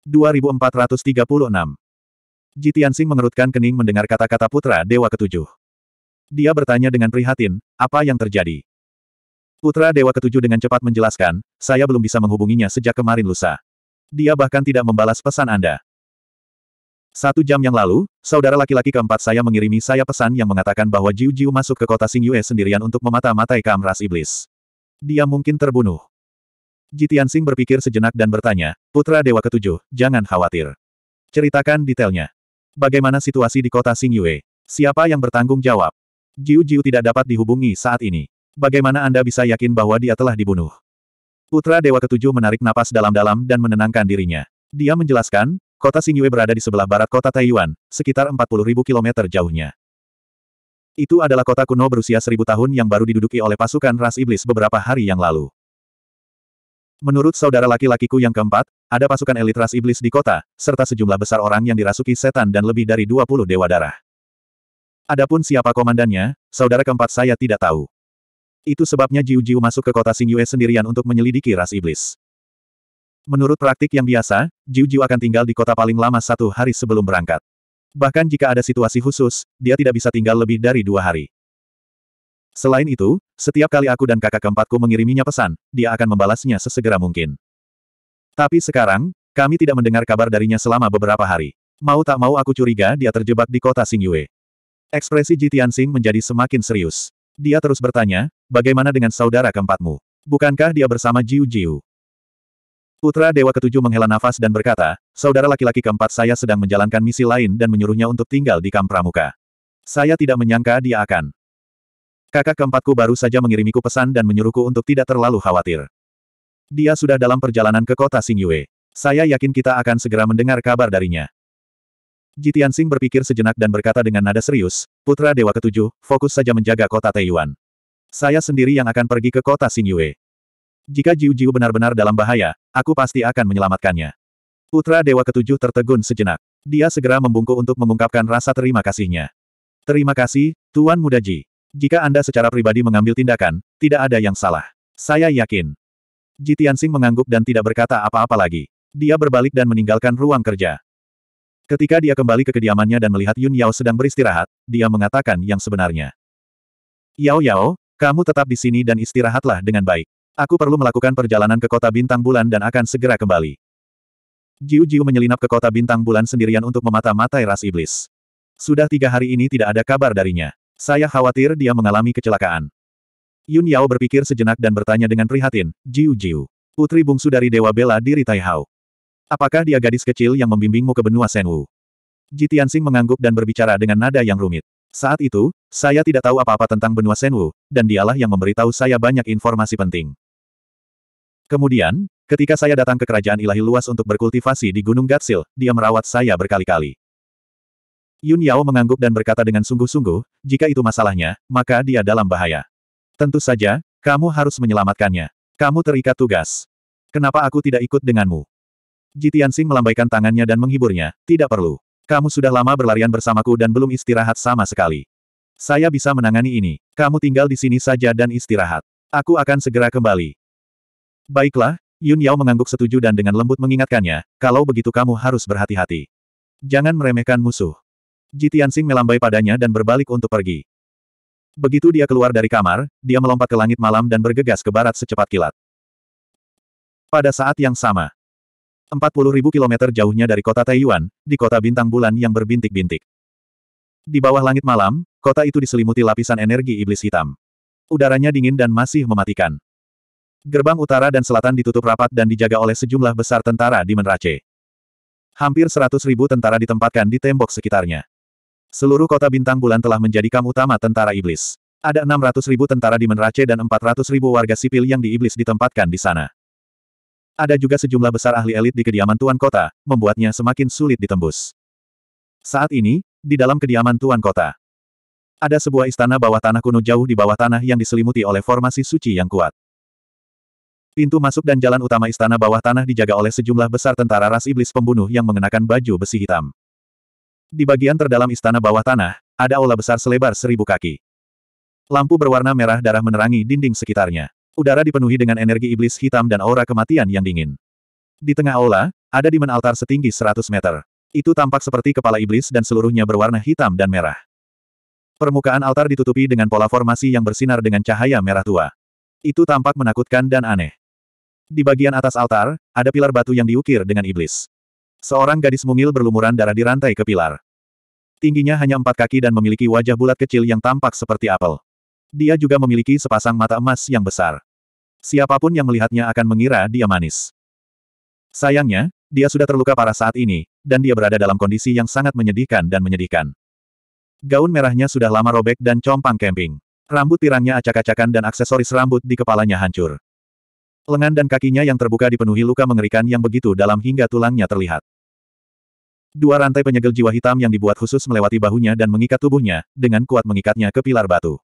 Speaker 1: 2436 Ji Tianxing mengerutkan kening mendengar kata-kata putra Dewa Ketujuh. Dia bertanya dengan prihatin, apa yang terjadi? Putra Dewa Ketujuh dengan cepat menjelaskan, saya belum bisa menghubunginya sejak kemarin lusa. Dia bahkan tidak membalas pesan Anda. Satu jam yang lalu, saudara laki-laki keempat saya mengirimi saya pesan yang mengatakan bahwa Jiu Jiu masuk ke kota Sing Yue sendirian untuk memata-matai kamras iblis. Dia mungkin terbunuh. Jitian Sing berpikir sejenak dan bertanya, Putra Dewa Ketujuh, jangan khawatir. Ceritakan detailnya. Bagaimana situasi di kota Sing Yue? Siapa yang bertanggung jawab? Jiu Jiu tidak dapat dihubungi saat ini. Bagaimana Anda bisa yakin bahwa dia telah dibunuh? Putra Dewa Ketujuh menarik napas dalam-dalam dan menenangkan dirinya. Dia menjelaskan, kota Xingyue berada di sebelah barat kota Taiwan, sekitar 40.000 km jauhnya. Itu adalah kota kuno berusia seribu tahun yang baru diduduki oleh pasukan ras iblis beberapa hari yang lalu. Menurut saudara laki-lakiku yang keempat, ada pasukan elit ras iblis di kota, serta sejumlah besar orang yang dirasuki setan dan lebih dari 20 dewa darah. Adapun siapa komandannya, saudara keempat saya tidak tahu. Itu sebabnya Jiu Jiu masuk ke kota Xingyue sendirian untuk menyelidiki ras iblis. Menurut praktik yang biasa, Jiu Jiu akan tinggal di kota paling lama satu hari sebelum berangkat. Bahkan jika ada situasi khusus, dia tidak bisa tinggal lebih dari dua hari. Selain itu, setiap kali aku dan kakak keempatku mengiriminya pesan, dia akan membalasnya sesegera mungkin. Tapi sekarang, kami tidak mendengar kabar darinya selama beberapa hari. Mau tak mau aku curiga dia terjebak di kota Xingyue. Ekspresi Jitian Tianxing menjadi semakin serius. Dia terus bertanya, bagaimana dengan saudara keempatmu? Bukankah dia bersama Jiu Jiu? Putra Dewa Ketujuh menghela nafas dan berkata, saudara laki-laki keempat saya sedang menjalankan misi lain dan menyuruhnya untuk tinggal di kamp pramuka. Saya tidak menyangka dia akan. Kakak keempatku baru saja mengirimiku pesan dan menyuruhku untuk tidak terlalu khawatir. Dia sudah dalam perjalanan ke kota Singyue. Saya yakin kita akan segera mendengar kabar darinya. Jitian Sing berpikir sejenak dan berkata dengan nada serius, Putra Dewa Ketujuh, fokus saja menjaga kota Taiyuan. Saya sendiri yang akan pergi ke kota Xinyue. Jika Jiu Jiu benar-benar dalam bahaya, aku pasti akan menyelamatkannya. Putra Dewa Ketujuh tertegun sejenak. Dia segera membungkuk untuk mengungkapkan rasa terima kasihnya. Terima kasih, Tuan Muda Ji. Jika Anda secara pribadi mengambil tindakan, tidak ada yang salah. Saya yakin. Ji Tianxing mengangguk dan tidak berkata apa-apa lagi. Dia berbalik dan meninggalkan ruang kerja. Ketika dia kembali ke kediamannya dan melihat Yun Yao sedang beristirahat, dia mengatakan yang sebenarnya. Yao Yao, kamu tetap di sini dan istirahatlah dengan baik. Aku perlu melakukan perjalanan ke kota bintang bulan dan akan segera kembali. Jiu Jiu menyelinap ke kota bintang bulan sendirian untuk memata-matai ras iblis. Sudah tiga hari ini tidak ada kabar darinya. Saya khawatir dia mengalami kecelakaan. Yun Yao berpikir sejenak dan bertanya dengan prihatin, Jiu Jiu, putri bungsu dari Dewa Bela diri Taihao. Apakah dia gadis kecil yang membimbingmu ke benua Senwu? Ji Tianxing mengangguk dan berbicara dengan nada yang rumit. Saat itu, saya tidak tahu apa-apa tentang benua Senwu, dan dialah yang memberitahu saya banyak informasi penting. Kemudian, ketika saya datang ke kerajaan ilahi luas untuk berkultivasi di Gunung Gatsil, dia merawat saya berkali-kali. Yun Yao mengangguk dan berkata dengan sungguh-sungguh, jika itu masalahnya, maka dia dalam bahaya. Tentu saja, kamu harus menyelamatkannya. Kamu terikat tugas. Kenapa aku tidak ikut denganmu? Jitiansing melambaikan tangannya dan menghiburnya, tidak perlu. Kamu sudah lama berlarian bersamaku dan belum istirahat sama sekali. Saya bisa menangani ini. Kamu tinggal di sini saja dan istirahat. Aku akan segera kembali. Baiklah, Yun Yao mengangguk setuju dan dengan lembut mengingatkannya, kalau begitu kamu harus berhati-hati. Jangan meremehkan musuh. Ji Tianxing melambai padanya dan berbalik untuk pergi. Begitu dia keluar dari kamar, dia melompat ke langit malam dan bergegas ke barat secepat kilat. Pada saat yang sama, 40.000 km jauhnya dari kota Taiyuan, di kota bintang bulan yang berbintik-bintik. Di bawah langit malam, kota itu diselimuti lapisan energi iblis hitam. Udaranya dingin dan masih mematikan. Gerbang utara dan selatan ditutup rapat dan dijaga oleh sejumlah besar tentara di Menrace. Hampir seratus ribu tentara ditempatkan di tembok sekitarnya. Seluruh kota bintang bulan telah menjadi kam utama tentara iblis. Ada 600 ribu tentara di Menrace dan 400 ribu warga sipil yang di iblis ditempatkan di sana. Ada juga sejumlah besar ahli elit di kediaman Tuan Kota, membuatnya semakin sulit ditembus. Saat ini, di dalam kediaman Tuan Kota, ada sebuah istana bawah tanah kuno jauh di bawah tanah yang diselimuti oleh formasi suci yang kuat. Pintu masuk dan jalan utama istana bawah tanah dijaga oleh sejumlah besar tentara ras iblis pembunuh yang mengenakan baju besi hitam. Di bagian terdalam istana bawah tanah, ada aula besar selebar seribu kaki. Lampu berwarna merah darah menerangi dinding sekitarnya. Udara dipenuhi dengan energi iblis hitam dan aura kematian yang dingin. Di tengah aula, ada dimen altar setinggi 100 meter. Itu tampak seperti kepala iblis dan seluruhnya berwarna hitam dan merah. Permukaan altar ditutupi dengan pola formasi yang bersinar dengan cahaya merah tua. Itu tampak menakutkan dan aneh. Di bagian atas altar, ada pilar batu yang diukir dengan iblis. Seorang gadis mungil berlumuran darah dirantai ke pilar. Tingginya hanya empat kaki dan memiliki wajah bulat kecil yang tampak seperti apel. Dia juga memiliki sepasang mata emas yang besar. Siapapun yang melihatnya akan mengira dia manis. Sayangnya, dia sudah terluka parah saat ini, dan dia berada dalam kondisi yang sangat menyedihkan dan menyedihkan. Gaun merahnya sudah lama robek dan compang kemping. Rambut pirangnya acak-acakan dan aksesoris rambut di kepalanya hancur. Lengan dan kakinya yang terbuka dipenuhi luka mengerikan yang begitu dalam hingga tulangnya terlihat. Dua rantai penyegel jiwa hitam yang dibuat khusus melewati bahunya dan mengikat tubuhnya, dengan kuat mengikatnya ke pilar batu.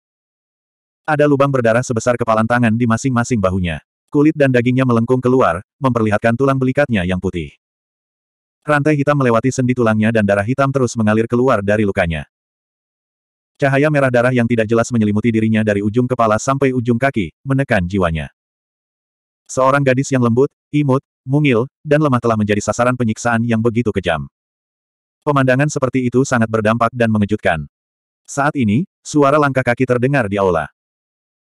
Speaker 1: Ada lubang berdarah sebesar kepalan tangan di masing-masing bahunya. Kulit dan dagingnya melengkung keluar, memperlihatkan tulang belikatnya yang putih. Rantai hitam melewati sendi tulangnya dan darah hitam terus mengalir keluar dari lukanya. Cahaya merah darah yang tidak jelas menyelimuti dirinya dari ujung kepala sampai ujung kaki, menekan jiwanya. Seorang gadis yang lembut, imut, mungil, dan lemah telah menjadi sasaran penyiksaan yang begitu kejam. Pemandangan seperti itu sangat berdampak dan mengejutkan. Saat ini, suara langkah kaki terdengar di aula.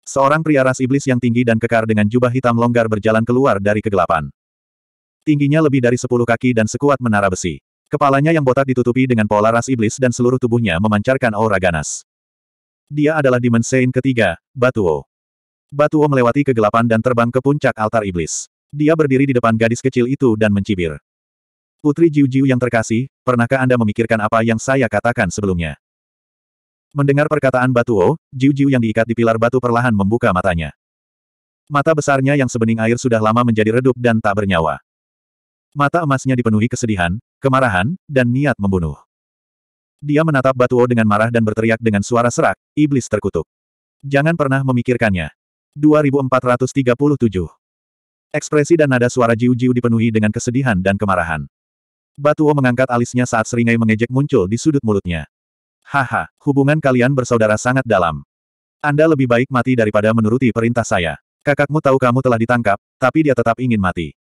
Speaker 1: Seorang pria ras iblis yang tinggi dan kekar dengan jubah hitam longgar berjalan keluar dari kegelapan. Tingginya lebih dari sepuluh kaki dan sekuat menara besi. Kepalanya yang botak ditutupi dengan pola ras iblis dan seluruh tubuhnya memancarkan aura ganas. Dia adalah Demon Saint ketiga, Batuo. Batuo melewati kegelapan dan terbang ke puncak altar iblis. Dia berdiri di depan gadis kecil itu dan mencibir. Putri Jiu Jiu yang terkasih, pernahkah Anda memikirkan apa yang saya katakan sebelumnya? Mendengar perkataan Batuo, Jiu-Jiu yang diikat di pilar batu perlahan membuka matanya. Mata besarnya yang sebening air sudah lama menjadi redup dan tak bernyawa. Mata emasnya dipenuhi kesedihan, kemarahan, dan niat membunuh. Dia menatap Batuo dengan marah dan berteriak dengan suara serak, iblis terkutuk. Jangan pernah memikirkannya. 2437 Ekspresi dan nada suara Jiu-Jiu dipenuhi dengan kesedihan dan kemarahan. Batuo mengangkat alisnya saat seringai mengejek muncul di sudut mulutnya. Haha, hubungan kalian bersaudara sangat dalam. Anda lebih baik mati daripada menuruti perintah saya. Kakakmu tahu kamu telah ditangkap, tapi dia tetap ingin mati.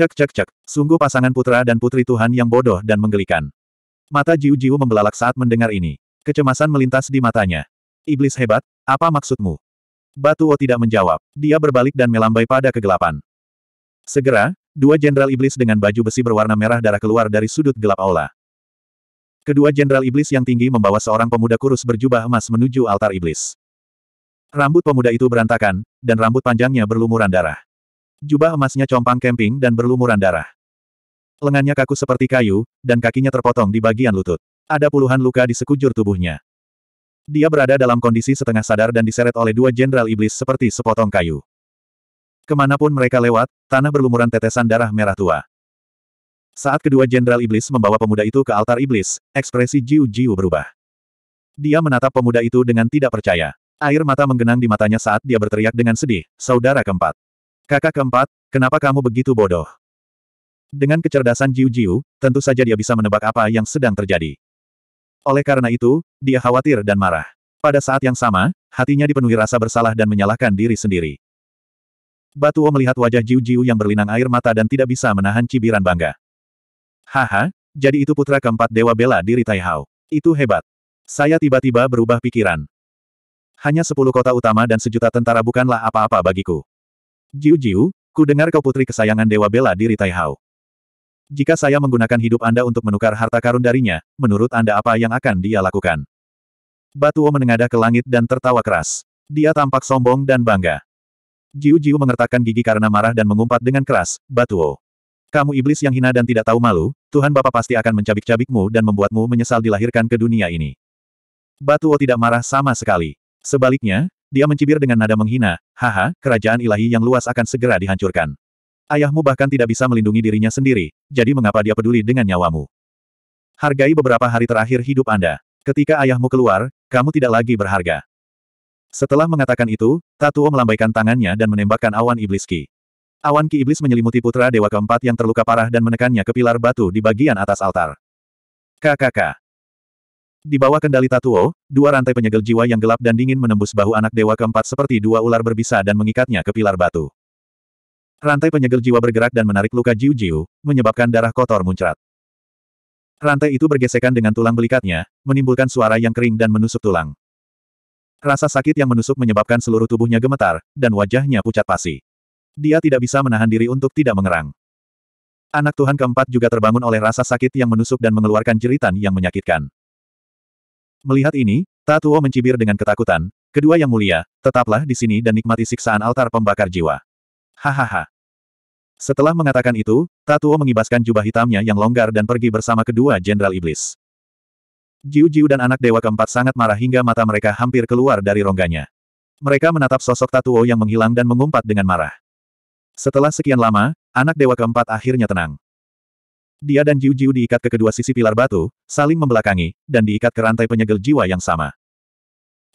Speaker 1: Cek cek cek, sungguh pasangan putra dan putri Tuhan yang bodoh dan menggelikan. Mata Jiu Jiu membelalak saat mendengar ini. Kecemasan melintas di matanya. Iblis hebat, apa maksudmu? Batuo tidak menjawab. Dia berbalik dan melambai pada kegelapan. Segera, dua jenderal iblis dengan baju besi berwarna merah darah keluar dari sudut gelap aula. Kedua jenderal iblis yang tinggi membawa seorang pemuda kurus berjubah emas menuju altar iblis. Rambut pemuda itu berantakan, dan rambut panjangnya berlumuran darah. Jubah emasnya compang kemping dan berlumuran darah. Lengannya kaku seperti kayu, dan kakinya terpotong di bagian lutut. Ada puluhan luka di sekujur tubuhnya. Dia berada dalam kondisi setengah sadar dan diseret oleh dua jenderal iblis seperti sepotong kayu. Kemanapun mereka lewat, tanah berlumuran tetesan darah merah tua. Saat kedua Jenderal Iblis membawa pemuda itu ke altar Iblis, ekspresi Jiu Jiu berubah. Dia menatap pemuda itu dengan tidak percaya. Air mata menggenang di matanya saat dia berteriak dengan sedih, saudara keempat. Kakak keempat, kenapa kamu begitu bodoh? Dengan kecerdasan Jiu Jiu, tentu saja dia bisa menebak apa yang sedang terjadi. Oleh karena itu, dia khawatir dan marah. Pada saat yang sama, hatinya dipenuhi rasa bersalah dan menyalahkan diri sendiri. Batuo melihat wajah Jiu Jiu yang berlinang air mata dan tidak bisa menahan cibiran bangga. Haha, jadi itu putra keempat Dewa Bela diri Taihao. Itu hebat. Saya tiba-tiba berubah pikiran. Hanya sepuluh kota utama dan sejuta tentara bukanlah apa-apa bagiku. Jiu-jiu, ku dengar kau putri kesayangan Dewa Bela diri Taihao. Jika saya menggunakan hidup Anda untuk menukar harta karun darinya, menurut Anda apa yang akan dia lakukan? Batuo menengadah ke langit dan tertawa keras. Dia tampak sombong dan bangga. Jiu Jiu mengertakkan gigi karena marah dan mengumpat dengan keras, Batuo. Kamu iblis yang hina dan tidak tahu malu, Tuhan Bapa pasti akan mencabik-cabikmu dan membuatmu menyesal dilahirkan ke dunia ini. Batuo tidak marah sama sekali. Sebaliknya, dia mencibir dengan nada menghina, haha, kerajaan ilahi yang luas akan segera dihancurkan. Ayahmu bahkan tidak bisa melindungi dirinya sendiri, jadi mengapa dia peduli dengan nyawamu? Hargai beberapa hari terakhir hidup Anda. Ketika ayahmu keluar, kamu tidak lagi berharga. Setelah mengatakan itu, Tatuo melambaikan tangannya dan menembakkan awan iblis ki. Awan ki iblis menyelimuti putra dewa keempat yang terluka parah dan menekannya ke pilar batu di bagian atas altar. KKK. Di bawah kendali Tatuo, dua rantai penyegel jiwa yang gelap dan dingin menembus bahu anak dewa keempat seperti dua ular berbisa dan mengikatnya ke pilar batu. Rantai penyegel jiwa bergerak dan menarik luka Jiu-Jiu, menyebabkan darah kotor muncrat. Rantai itu bergesekan dengan tulang belikatnya, menimbulkan suara yang kering dan menusuk tulang. Rasa sakit yang menusuk menyebabkan seluruh tubuhnya gemetar, dan wajahnya pucat pasi. Dia tidak bisa menahan diri untuk tidak mengerang. Anak Tuhan keempat juga terbangun oleh rasa sakit yang menusuk dan mengeluarkan jeritan yang menyakitkan. Melihat ini, Tatuo mencibir dengan ketakutan, kedua yang mulia, tetaplah di sini dan nikmati siksaan altar pembakar jiwa. Hahaha. Setelah mengatakan itu, Tatuo mengibaskan jubah hitamnya yang longgar dan pergi bersama kedua jenderal iblis. Jiu-Jiu dan anak dewa keempat sangat marah hingga mata mereka hampir keluar dari rongganya. Mereka menatap sosok Tatuo yang menghilang dan mengumpat dengan marah. Setelah sekian lama, anak dewa keempat akhirnya tenang. Dia dan Jiu Jiu diikat ke kedua sisi pilar batu, saling membelakangi, dan diikat ke rantai penyegel jiwa yang sama.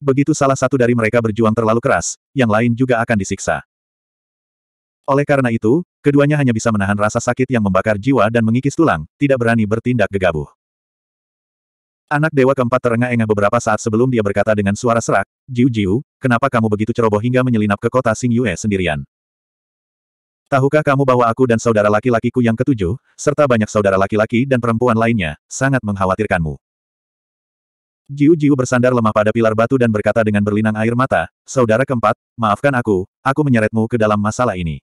Speaker 1: Begitu salah satu dari mereka berjuang terlalu keras, yang lain juga akan disiksa. Oleh karena itu, keduanya hanya bisa menahan rasa sakit yang membakar jiwa dan mengikis tulang, tidak berani bertindak gegabah. Anak dewa keempat terengah-engah beberapa saat sebelum dia berkata dengan suara serak, Jiu Jiu, kenapa kamu begitu ceroboh hingga menyelinap ke kota Sing Yue sendirian? Tahukah kamu bahwa aku dan saudara laki-lakiku yang ketujuh, serta banyak saudara laki-laki dan perempuan lainnya, sangat mengkhawatirkanmu? Jiu Jiu bersandar lemah pada pilar batu dan berkata dengan berlinang air mata, Saudara keempat, maafkan aku, aku menyeretmu ke dalam masalah ini.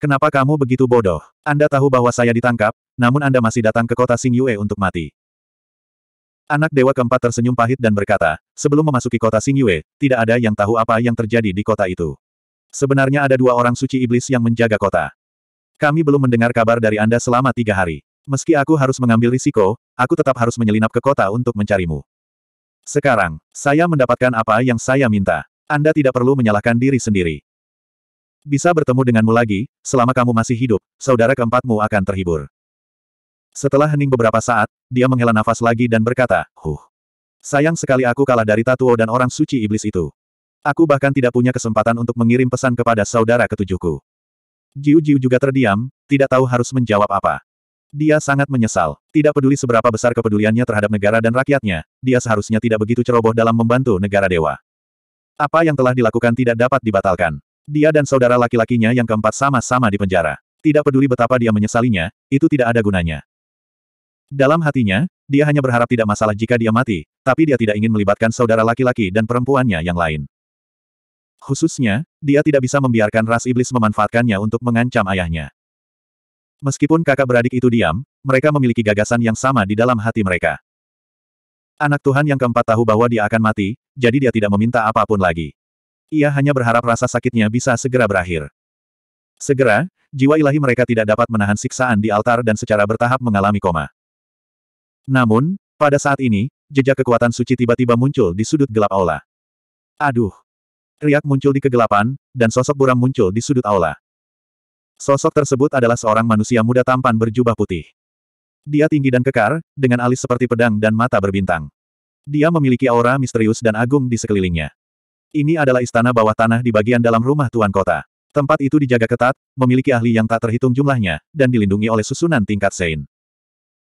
Speaker 1: Kenapa kamu begitu bodoh? Anda tahu bahwa saya ditangkap, namun Anda masih datang ke kota Xing Yue untuk mati. Anak dewa keempat tersenyum pahit dan berkata, sebelum memasuki kota Xing Yue, tidak ada yang tahu apa yang terjadi di kota itu. Sebenarnya ada dua orang suci iblis yang menjaga kota. Kami belum mendengar kabar dari Anda selama tiga hari. Meski aku harus mengambil risiko, aku tetap harus menyelinap ke kota untuk mencarimu. Sekarang, saya mendapatkan apa yang saya minta. Anda tidak perlu menyalahkan diri sendiri. Bisa bertemu denganmu lagi, selama kamu masih hidup, saudara keempatmu akan terhibur. Setelah hening beberapa saat, dia menghela nafas lagi dan berkata, Huh. Sayang sekali aku kalah dari Tatuo dan orang suci iblis itu. Aku bahkan tidak punya kesempatan untuk mengirim pesan kepada saudara ketujuhku. Jiu Jiu juga terdiam, tidak tahu harus menjawab apa. Dia sangat menyesal. Tidak peduli seberapa besar kepeduliannya terhadap negara dan rakyatnya, dia seharusnya tidak begitu ceroboh dalam membantu negara dewa. Apa yang telah dilakukan tidak dapat dibatalkan. Dia dan saudara laki-lakinya yang keempat sama-sama di penjara. Tidak peduli betapa dia menyesalinya, itu tidak ada gunanya. Dalam hatinya, dia hanya berharap tidak masalah jika dia mati, tapi dia tidak ingin melibatkan saudara laki-laki dan perempuannya yang lain. Khususnya, dia tidak bisa membiarkan ras iblis memanfaatkannya untuk mengancam ayahnya. Meskipun kakak beradik itu diam, mereka memiliki gagasan yang sama di dalam hati mereka. Anak Tuhan yang keempat tahu bahwa dia akan mati, jadi dia tidak meminta apapun lagi. Ia hanya berharap rasa sakitnya bisa segera berakhir. Segera, jiwa ilahi mereka tidak dapat menahan siksaan di altar dan secara bertahap mengalami koma. Namun, pada saat ini, jejak kekuatan suci tiba-tiba muncul di sudut gelap aula. Aduh, Riak muncul di kegelapan, dan sosok buram muncul di sudut aula. Sosok tersebut adalah seorang manusia muda tampan berjubah putih. Dia tinggi dan kekar, dengan alis seperti pedang dan mata berbintang. Dia memiliki aura misterius dan agung di sekelilingnya. Ini adalah istana bawah tanah di bagian dalam rumah tuan kota. Tempat itu dijaga ketat, memiliki ahli yang tak terhitung jumlahnya, dan dilindungi oleh susunan tingkat Sein.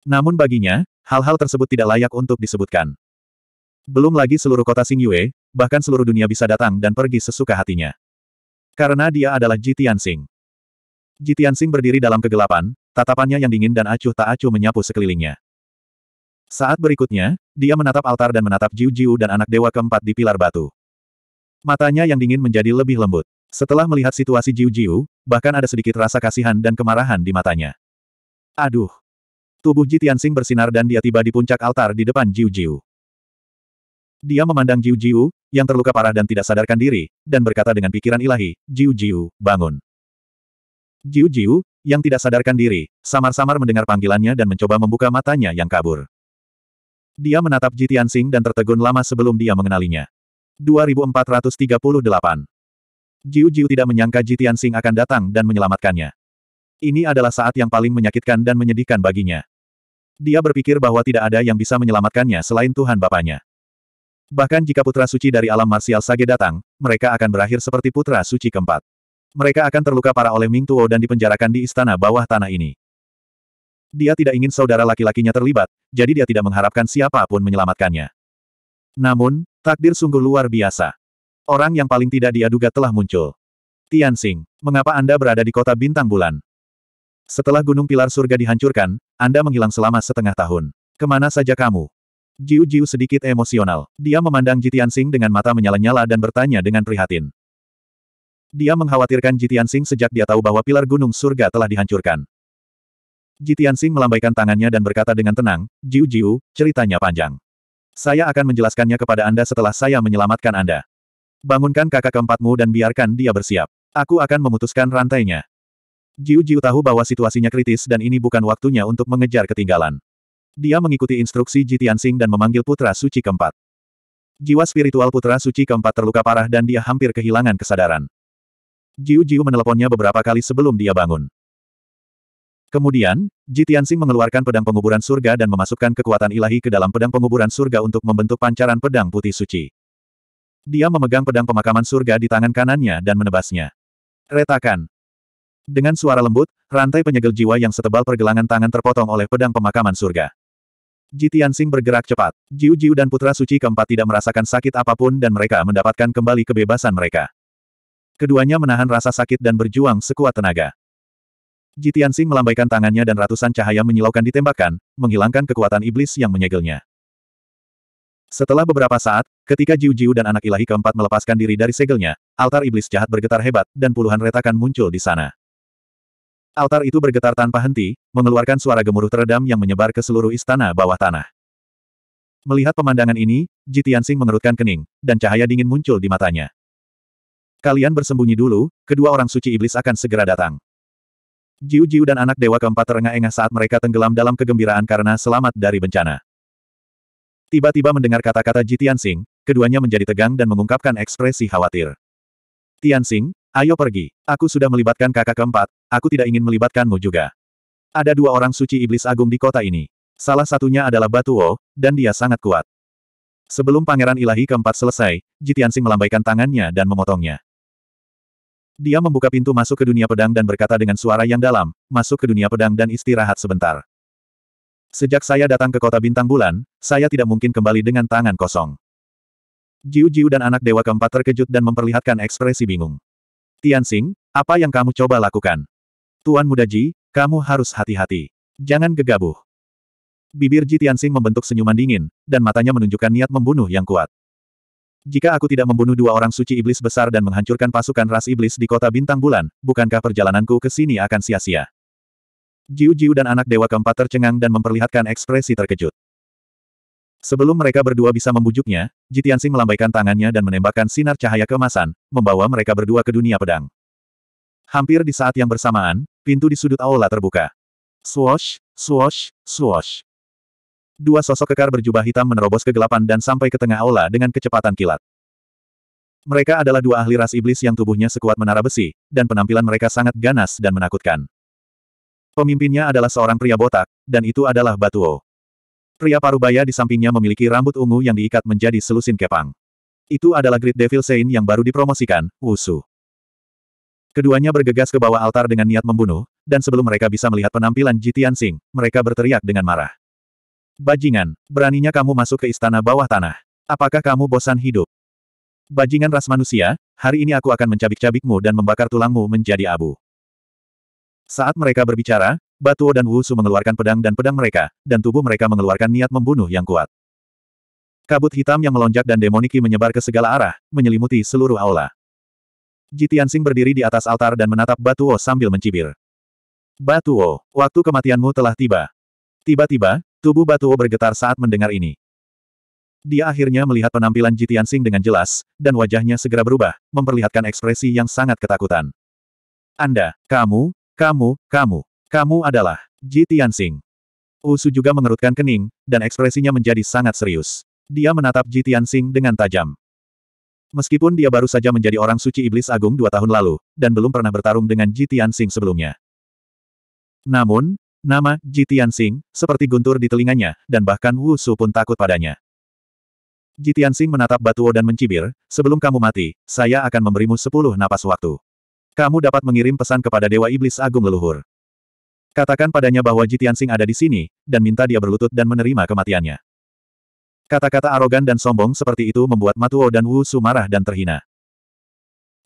Speaker 1: Namun baginya, hal-hal tersebut tidak layak untuk disebutkan. Belum lagi seluruh kota Xingyue, bahkan seluruh dunia bisa datang dan pergi sesuka hatinya. Karena dia adalah Jitian Sing. Jitian Sing berdiri dalam kegelapan, tatapannya yang dingin dan acuh tak acuh menyapu sekelilingnya. Saat berikutnya, dia menatap altar dan menatap Jiu Jiu dan anak dewa keempat di pilar batu. Matanya yang dingin menjadi lebih lembut. Setelah melihat situasi Jiu Jiu, bahkan ada sedikit rasa kasihan dan kemarahan di matanya. Aduh! Tubuh Ji Tianxing bersinar dan dia tiba di puncak altar di depan Jiu Jiu. Dia memandang Jiu Jiu, yang terluka parah dan tidak sadarkan diri, dan berkata dengan pikiran ilahi, Jiu Jiu, bangun. Jiu Jiu, yang tidak sadarkan diri, samar-samar mendengar panggilannya dan mencoba membuka matanya yang kabur. Dia menatap Ji Tianxing dan tertegun lama sebelum dia mengenalinya. 2438 Jiu Jiu tidak menyangka Ji Tianxing akan datang dan menyelamatkannya. Ini adalah saat yang paling menyakitkan dan menyedihkan baginya. Dia berpikir bahwa tidak ada yang bisa menyelamatkannya selain Tuhan Bapaknya. Bahkan jika putra suci dari alam marsial Sage datang, mereka akan berakhir seperti putra suci keempat. Mereka akan terluka parah oleh Ming Tuo dan dipenjarakan di istana bawah tanah ini. Dia tidak ingin saudara laki-lakinya terlibat, jadi dia tidak mengharapkan siapapun menyelamatkannya. Namun, takdir sungguh luar biasa. Orang yang paling tidak dia telah muncul. Tian Tianxing, mengapa Anda berada di kota bintang bulan? Setelah gunung pilar surga dihancurkan, Anda menghilang selama setengah tahun. Kemana saja kamu? Jiu Jiu sedikit emosional. Dia memandang Jitian Sing dengan mata menyala-nyala dan bertanya dengan prihatin. Dia mengkhawatirkan Jitian Sing sejak dia tahu bahwa pilar gunung surga telah dihancurkan. Jitian Sing melambaikan tangannya dan berkata dengan tenang, Jiu Jiu, ceritanya panjang. Saya akan menjelaskannya kepada Anda setelah saya menyelamatkan Anda. Bangunkan kakak keempatmu dan biarkan dia bersiap. Aku akan memutuskan rantainya. Jiu Jiu tahu bahwa situasinya kritis dan ini bukan waktunya untuk mengejar ketinggalan. Dia mengikuti instruksi Ji Tianxing dan memanggil putra suci keempat. Jiwa spiritual putra suci keempat terluka parah dan dia hampir kehilangan kesadaran. Jiu Jiu meneleponnya beberapa kali sebelum dia bangun. Kemudian, Ji Tianxing mengeluarkan pedang penguburan surga dan memasukkan kekuatan ilahi ke dalam pedang penguburan surga untuk membentuk pancaran pedang putih suci. Dia memegang pedang pemakaman surga di tangan kanannya dan menebasnya. Retakan. Dengan suara lembut, rantai penyegel jiwa yang setebal pergelangan tangan terpotong oleh pedang pemakaman surga. Ji Tianxing bergerak cepat. Jiu Jiu dan Putra Suci keempat tidak merasakan sakit apapun dan mereka mendapatkan kembali kebebasan mereka. Keduanya menahan rasa sakit dan berjuang sekuat tenaga. Ji Tianxing melambaikan tangannya dan ratusan cahaya menyilaukan ditembakkan, menghilangkan kekuatan iblis yang menyegelnya. Setelah beberapa saat, ketika Jiu Jiu dan anak ilahi keempat melepaskan diri dari segelnya, altar iblis jahat bergetar hebat, dan puluhan retakan muncul di sana. Altar itu bergetar tanpa henti, mengeluarkan suara gemuruh teredam yang menyebar ke seluruh istana bawah tanah. Melihat pemandangan ini, Ji Tianxing mengerutkan kening, dan cahaya dingin muncul di matanya. Kalian bersembunyi dulu, kedua orang suci iblis akan segera datang. Jiu Jiu dan anak dewa keempat terengah-engah saat mereka tenggelam dalam kegembiraan karena selamat dari bencana. Tiba-tiba mendengar kata-kata Ji Tianxing, keduanya menjadi tegang dan mengungkapkan ekspresi khawatir. Tianxing, Ayo pergi. Aku sudah melibatkan kakak keempat, aku tidak ingin melibatkanmu juga. Ada dua orang suci iblis agung di kota ini. Salah satunya adalah Batuo, dan dia sangat kuat. Sebelum pangeran ilahi keempat selesai, Jitiansing melambaikan tangannya dan memotongnya. Dia membuka pintu masuk ke dunia pedang dan berkata dengan suara yang dalam, masuk ke dunia pedang dan istirahat sebentar. Sejak saya datang ke kota bintang bulan, saya tidak mungkin kembali dengan tangan kosong. Jiu Jiu dan anak dewa keempat terkejut dan memperlihatkan ekspresi bingung. Tianxing, apa yang kamu coba lakukan? Tuan Muda Ji, kamu harus hati-hati. Jangan gegabah. Bibir Ji Tianxing membentuk senyuman dingin, dan matanya menunjukkan niat membunuh yang kuat. Jika aku tidak membunuh dua orang suci iblis besar dan menghancurkan pasukan ras iblis di kota bintang bulan, bukankah perjalananku ke sini akan sia-sia? Jiu Jiu dan anak dewa keempat tercengang dan memperlihatkan ekspresi terkejut. Sebelum mereka berdua bisa membujuknya, Jitiansing melambaikan tangannya dan menembakkan sinar cahaya kemasan, membawa mereka berdua ke dunia pedang. Hampir di saat yang bersamaan, pintu di sudut aula terbuka. Swosh, swosh, swosh. Dua sosok kekar berjubah hitam menerobos kegelapan dan sampai ke tengah aula dengan kecepatan kilat. Mereka adalah dua ahli ras iblis yang tubuhnya sekuat menara besi, dan penampilan mereka sangat ganas dan menakutkan. Pemimpinnya adalah seorang pria botak, dan itu adalah Batuo. Pria parubaya di sampingnya memiliki rambut ungu yang diikat menjadi selusin kepang. Itu adalah Great Devil Saint yang baru dipromosikan, Wusu. Keduanya bergegas ke bawah altar dengan niat membunuh, dan sebelum mereka bisa melihat penampilan Jitian Sing, mereka berteriak dengan marah. Bajingan, beraninya kamu masuk ke istana bawah tanah. Apakah kamu bosan hidup? Bajingan ras manusia, hari ini aku akan mencabik-cabikmu dan membakar tulangmu menjadi abu. Saat mereka berbicara, Batuo dan Wusu mengeluarkan pedang dan pedang mereka, dan tubuh mereka mengeluarkan niat membunuh yang kuat. Kabut hitam yang melonjak dan demoniki menyebar ke segala arah, menyelimuti seluruh aula. Jitiansing Sing berdiri di atas altar dan menatap Batuo sambil mencibir. Batuo, waktu kematianmu telah tiba. Tiba-tiba, tubuh Batuo bergetar saat mendengar ini. Dia akhirnya melihat penampilan Jitian Sing dengan jelas, dan wajahnya segera berubah, memperlihatkan ekspresi yang sangat ketakutan. Anda, kamu, kamu, kamu. Kamu adalah Ji Tianxing. Usu juga mengerutkan kening, dan ekspresinya menjadi sangat serius. Dia menatap Ji Tianxing dengan tajam. Meskipun dia baru saja menjadi orang suci iblis agung dua tahun lalu, dan belum pernah bertarung dengan Ji Tianxing sebelumnya. Namun, nama Ji Tianxing seperti guntur di telinganya, dan bahkan Wusu pun takut padanya. Ji Tianxing menatap Batuo dan mencibir, sebelum kamu mati, saya akan memberimu sepuluh napas waktu. Kamu dapat mengirim pesan kepada Dewa Iblis Agung Leluhur. Katakan padanya bahwa Jitian Sing ada di sini, dan minta dia berlutut dan menerima kematiannya. Kata-kata arogan dan sombong seperti itu membuat Matuo dan Wu Su marah dan terhina.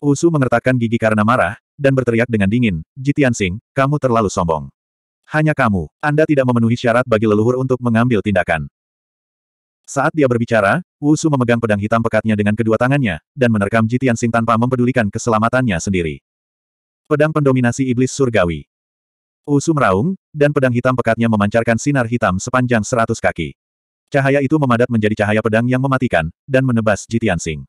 Speaker 1: Wu Su mengertakkan gigi karena marah, dan berteriak dengan dingin, Jitian Sing, kamu terlalu sombong. Hanya kamu, Anda tidak memenuhi syarat bagi leluhur untuk mengambil tindakan. Saat dia berbicara, Wu Su memegang pedang hitam pekatnya dengan kedua tangannya, dan menerkam Jitian Sing tanpa mempedulikan keselamatannya sendiri. Pedang pendominasi iblis surgawi. Usu meraung, dan pedang hitam pekatnya memancarkan sinar hitam sepanjang seratus kaki. Cahaya itu memadat menjadi cahaya pedang yang mematikan, dan menebas Jitian Sing.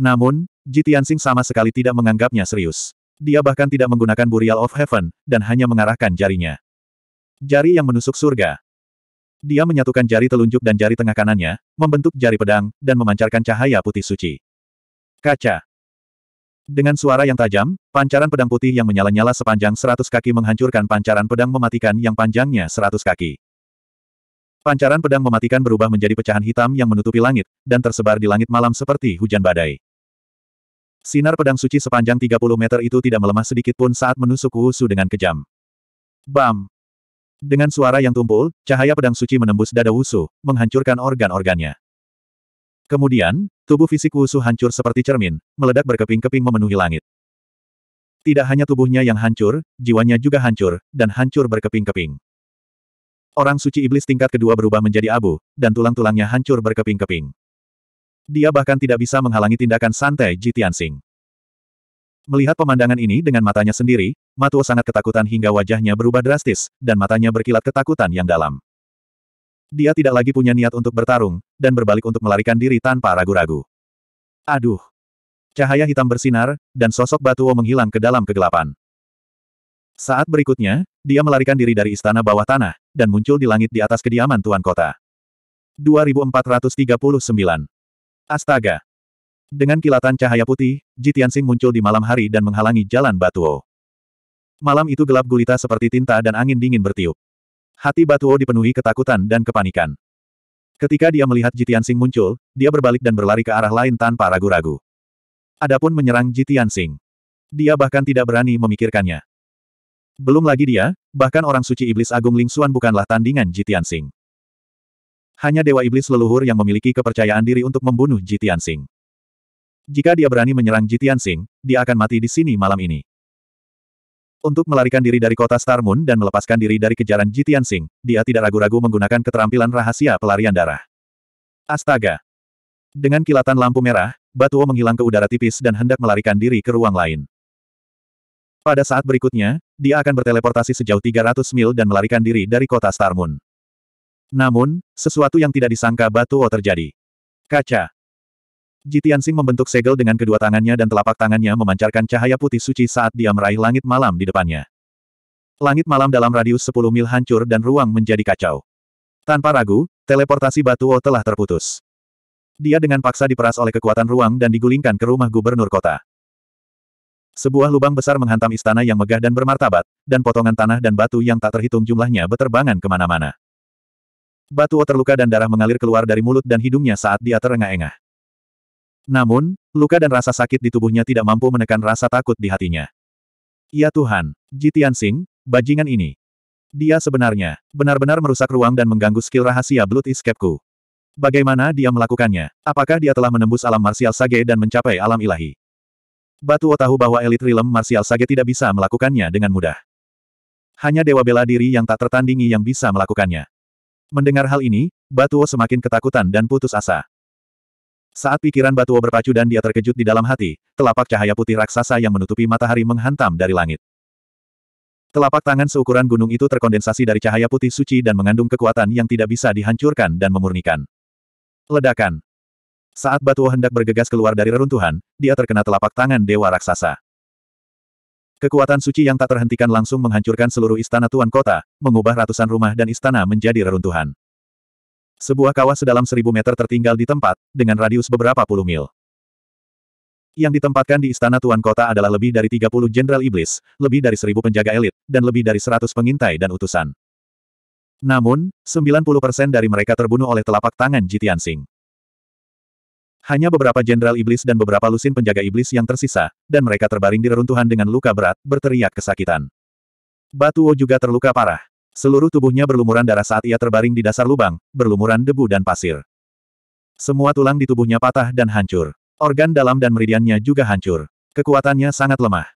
Speaker 1: Namun, Jitian Sing sama sekali tidak menganggapnya serius. Dia bahkan tidak menggunakan Burial of Heaven, dan hanya mengarahkan jarinya. Jari yang menusuk surga. Dia menyatukan jari telunjuk dan jari tengah kanannya, membentuk jari pedang, dan memancarkan cahaya putih suci. Kaca. Dengan suara yang tajam, pancaran pedang putih yang menyala-nyala sepanjang seratus kaki menghancurkan pancaran pedang mematikan yang panjangnya seratus kaki. Pancaran pedang mematikan berubah menjadi pecahan hitam yang menutupi langit, dan tersebar di langit malam seperti hujan badai. Sinar pedang suci sepanjang 30 meter itu tidak melemah sedikit pun saat menusuk Wusu dengan kejam. Bam! Dengan suara yang tumpul, cahaya pedang suci menembus dada Wusu, menghancurkan organ-organnya. Kemudian, tubuh fisik Wusu hancur seperti cermin, meledak berkeping-keping memenuhi langit. Tidak hanya tubuhnya yang hancur, jiwanya juga hancur, dan hancur berkeping-keping. Orang suci iblis tingkat kedua berubah menjadi abu, dan tulang-tulangnya hancur berkeping-keping. Dia bahkan tidak bisa menghalangi tindakan santai Ji Tianxing. Melihat pemandangan ini dengan matanya sendiri, Matuo sangat ketakutan hingga wajahnya berubah drastis, dan matanya berkilat ketakutan yang dalam. Dia tidak lagi punya niat untuk bertarung, dan berbalik untuk melarikan diri tanpa ragu-ragu. Aduh! Cahaya hitam bersinar, dan sosok Batuo menghilang ke dalam kegelapan. Saat berikutnya, dia melarikan diri dari istana bawah tanah, dan muncul di langit di atas kediaman Tuan Kota. 2439 Astaga! Dengan kilatan cahaya putih, Jitian Sing muncul di malam hari dan menghalangi jalan Batuo. Malam itu gelap gulita seperti tinta dan angin dingin bertiup. Hati Batuo dipenuhi ketakutan dan kepanikan. Ketika dia melihat Jitian Sing muncul, dia berbalik dan berlari ke arah lain tanpa ragu-ragu. Adapun menyerang Jitian Sing. Dia bahkan tidak berani memikirkannya. Belum lagi dia, bahkan orang suci iblis Agung Ling Xuan bukanlah tandingan Jitian Sing. Hanya dewa iblis leluhur yang memiliki kepercayaan diri untuk membunuh Jitian Sing. Jika dia berani menyerang Jitian Sing, dia akan mati di sini malam ini. Untuk melarikan diri dari kota Star Moon dan melepaskan diri dari kejaran Jitian Sing, dia tidak ragu-ragu menggunakan keterampilan rahasia pelarian darah. Astaga! Dengan kilatan lampu merah, Batuo menghilang ke udara tipis dan hendak melarikan diri ke ruang lain. Pada saat berikutnya, dia akan berteleportasi sejauh 300 mil dan melarikan diri dari kota Star Moon. Namun, sesuatu yang tidak disangka Batuo terjadi. Kaca. Jitian Sing membentuk segel dengan kedua tangannya dan telapak tangannya memancarkan cahaya putih suci saat dia meraih langit malam di depannya. Langit malam dalam radius 10 mil hancur dan ruang menjadi kacau. Tanpa ragu, teleportasi Batu O telah terputus. Dia dengan paksa diperas oleh kekuatan ruang dan digulingkan ke rumah gubernur kota. Sebuah lubang besar menghantam istana yang megah dan bermartabat, dan potongan tanah dan batu yang tak terhitung jumlahnya beterbangan kemana-mana. Batu O terluka dan darah mengalir keluar dari mulut dan hidungnya saat dia terengah-engah. Namun, luka dan rasa sakit di tubuhnya tidak mampu menekan rasa takut di hatinya. Ya Tuhan, Jitian Sing, bajingan ini. Dia sebenarnya, benar-benar merusak ruang dan mengganggu skill rahasia Blood Escapeku. Bagaimana dia melakukannya? Apakah dia telah menembus alam marsial sage dan mencapai alam ilahi? Batuo tahu bahwa elit rilem marsial sage tidak bisa melakukannya dengan mudah. Hanya dewa bela diri yang tak tertandingi yang bisa melakukannya. Mendengar hal ini, Batuo semakin ketakutan dan putus asa. Saat pikiran Batuo berpacu dan dia terkejut di dalam hati, telapak cahaya putih raksasa yang menutupi matahari menghantam dari langit. Telapak tangan seukuran gunung itu terkondensasi dari cahaya putih suci dan mengandung kekuatan yang tidak bisa dihancurkan dan memurnikan. Ledakan. Saat Batuo hendak bergegas keluar dari reruntuhan, dia terkena telapak tangan dewa raksasa. Kekuatan suci yang tak terhentikan langsung menghancurkan seluruh istana tuan kota, mengubah ratusan rumah dan istana menjadi reruntuhan. Sebuah kawah sedalam seribu meter tertinggal di tempat, dengan radius beberapa puluh mil. Yang ditempatkan di istana Tuan Kota adalah lebih dari 30 jenderal iblis, lebih dari seribu penjaga elit, dan lebih dari seratus pengintai dan utusan. Namun, 90% dari mereka terbunuh oleh telapak tangan Jitian Singh. Hanya beberapa jenderal iblis dan beberapa lusin penjaga iblis yang tersisa, dan mereka terbaring di reruntuhan dengan luka berat, berteriak kesakitan. Batuo juga terluka parah. Seluruh tubuhnya berlumuran darah saat ia terbaring di dasar lubang, berlumuran debu dan pasir. Semua tulang di tubuhnya patah dan hancur. Organ dalam dan meridiannya juga hancur. Kekuatannya sangat lemah.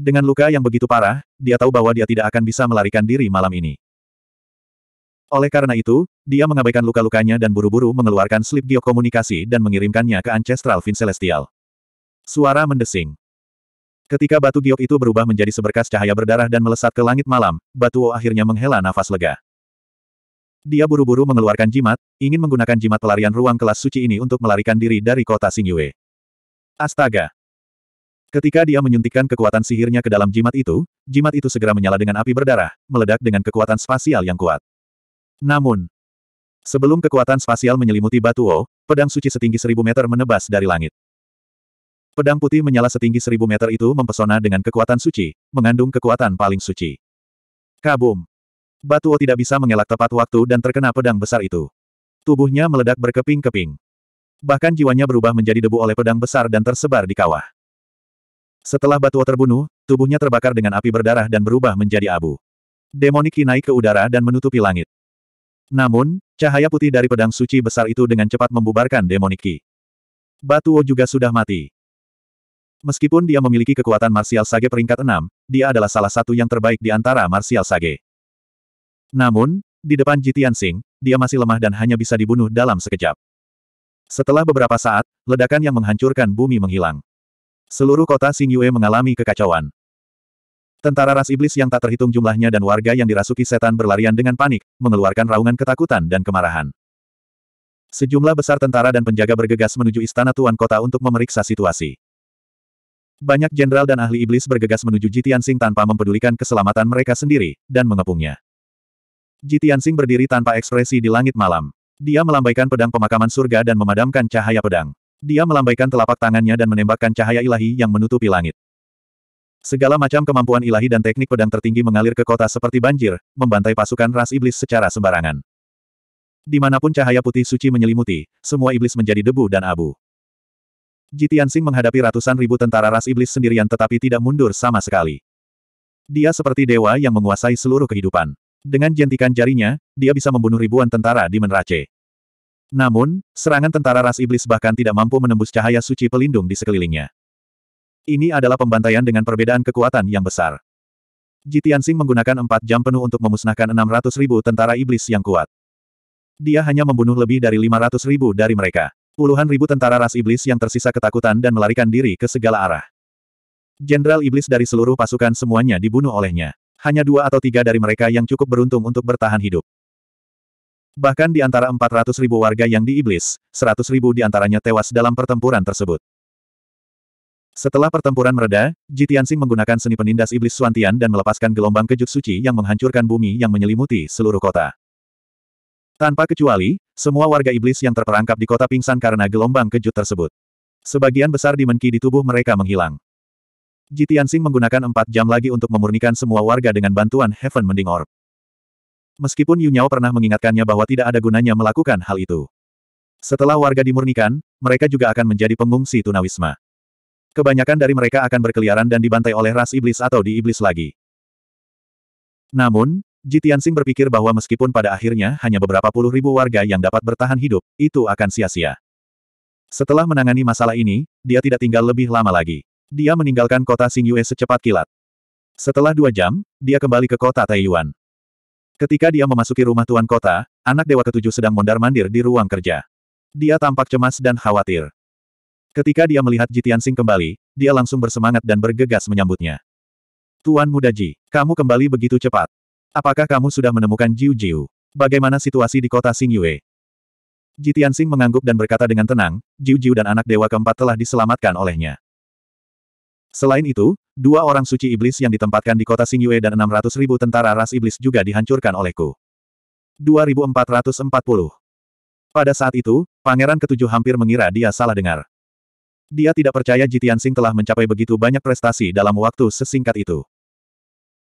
Speaker 1: Dengan luka yang begitu parah, dia tahu bahwa dia tidak akan bisa melarikan diri malam ini. Oleh karena itu, dia mengabaikan luka-lukanya dan buru-buru mengeluarkan slip geokomunikasi dan mengirimkannya ke Ancestral Vin Celestial. Suara mendesing. Ketika batu giok itu berubah menjadi seberkas cahaya berdarah dan melesat ke langit malam, Batuo akhirnya menghela nafas lega. Dia buru-buru mengeluarkan jimat, ingin menggunakan jimat pelarian ruang kelas suci ini untuk melarikan diri dari kota Singyue. Astaga! Ketika dia menyuntikkan kekuatan sihirnya ke dalam jimat itu, jimat itu segera menyala dengan api berdarah, meledak dengan kekuatan spasial yang kuat. Namun, sebelum kekuatan spasial menyelimuti Batuo, pedang suci setinggi seribu meter menebas dari langit. Pedang putih menyala setinggi seribu meter itu mempesona dengan kekuatan suci, mengandung kekuatan paling suci. Kabum! Batuo tidak bisa mengelak tepat waktu dan terkena pedang besar itu. Tubuhnya meledak berkeping-keping. Bahkan jiwanya berubah menjadi debu oleh pedang besar dan tersebar di kawah. Setelah Batuo terbunuh, tubuhnya terbakar dengan api berdarah dan berubah menjadi abu. Demoniki naik ke udara dan menutupi langit. Namun, cahaya putih dari pedang suci besar itu dengan cepat membubarkan Demoniki. Batuo juga sudah mati. Meskipun dia memiliki kekuatan Martial Sage peringkat 6, dia adalah salah satu yang terbaik di antara Martial Sage. Namun, di depan Jitian Sing, dia masih lemah dan hanya bisa dibunuh dalam sekejap. Setelah beberapa saat, ledakan yang menghancurkan bumi menghilang. Seluruh kota Yue mengalami kekacauan. Tentara ras iblis yang tak terhitung jumlahnya dan warga yang dirasuki setan berlarian dengan panik, mengeluarkan raungan ketakutan dan kemarahan. Sejumlah besar tentara dan penjaga bergegas menuju istana tuan kota untuk memeriksa situasi. Banyak jenderal dan ahli iblis bergegas menuju Jitiansing tanpa mempedulikan keselamatan mereka sendiri, dan mengepungnya. Jitiansing berdiri tanpa ekspresi di langit malam. Dia melambaikan pedang pemakaman surga dan memadamkan cahaya pedang. Dia melambaikan telapak tangannya dan menembakkan cahaya ilahi yang menutupi langit. Segala macam kemampuan ilahi dan teknik pedang tertinggi mengalir ke kota seperti banjir, membantai pasukan ras iblis secara sembarangan. Dimanapun cahaya putih suci menyelimuti, semua iblis menjadi debu dan abu. Jitian Sing menghadapi ratusan ribu tentara ras iblis sendirian tetapi tidak mundur sama sekali. Dia seperti dewa yang menguasai seluruh kehidupan. Dengan jentikan jarinya, dia bisa membunuh ribuan tentara di Menrace. Namun, serangan tentara ras iblis bahkan tidak mampu menembus cahaya suci pelindung di sekelilingnya. Ini adalah pembantaian dengan perbedaan kekuatan yang besar. Jitian Sing menggunakan empat jam penuh untuk memusnahkan 600 ribu tentara iblis yang kuat. Dia hanya membunuh lebih dari 500 ribu dari mereka. Puluhan ribu tentara ras iblis yang tersisa ketakutan dan melarikan diri ke segala arah. Jenderal iblis dari seluruh pasukan semuanya dibunuh olehnya. Hanya dua atau tiga dari mereka yang cukup beruntung untuk bertahan hidup. Bahkan di antara 400 ribu warga yang diiblis, 100 ribu di antaranya tewas dalam pertempuran tersebut. Setelah pertempuran mereda, Jitiansing menggunakan seni penindas iblis Suantian dan melepaskan gelombang kejut suci yang menghancurkan bumi yang menyelimuti seluruh kota. Tanpa kecuali, semua warga iblis yang terperangkap di kota pingsan karena gelombang kejut tersebut. Sebagian besar dimenki di tubuh mereka menghilang. Jitiansing menggunakan empat jam lagi untuk memurnikan semua warga dengan bantuan Heaven Mending Orb. Meskipun Yunyao pernah mengingatkannya bahwa tidak ada gunanya melakukan hal itu. Setelah warga dimurnikan, mereka juga akan menjadi pengungsi tunawisma. Kebanyakan dari mereka akan berkeliaran dan dibantai oleh ras iblis atau di iblis lagi. Namun, Jitian Sing berpikir bahwa meskipun pada akhirnya hanya beberapa puluh ribu warga yang dapat bertahan hidup, itu akan sia-sia. Setelah menangani masalah ini, dia tidak tinggal lebih lama lagi. Dia meninggalkan kota Sing Yue secepat kilat. Setelah dua jam, dia kembali ke kota Taiyuan. Ketika dia memasuki rumah tuan kota, anak dewa ketujuh sedang mondar-mandir di ruang kerja. Dia tampak cemas dan khawatir. Ketika dia melihat Jitian Sing kembali, dia langsung bersemangat dan bergegas menyambutnya. Tuan Muda Ji, kamu kembali begitu cepat. Apakah kamu sudah menemukan Jiu Jiu? Bagaimana situasi di kota Xingyue? Yue? Ji Tianxing mengangguk dan berkata dengan tenang, Jiu Jiu dan anak dewa keempat telah diselamatkan olehnya. Selain itu, dua orang suci iblis yang ditempatkan di kota Xingyue Yue dan 600 ribu tentara ras iblis juga dihancurkan olehku. 2440 Pada saat itu, Pangeran Ketujuh hampir mengira dia salah dengar. Dia tidak percaya Ji Tianxing telah mencapai begitu banyak prestasi dalam waktu sesingkat itu.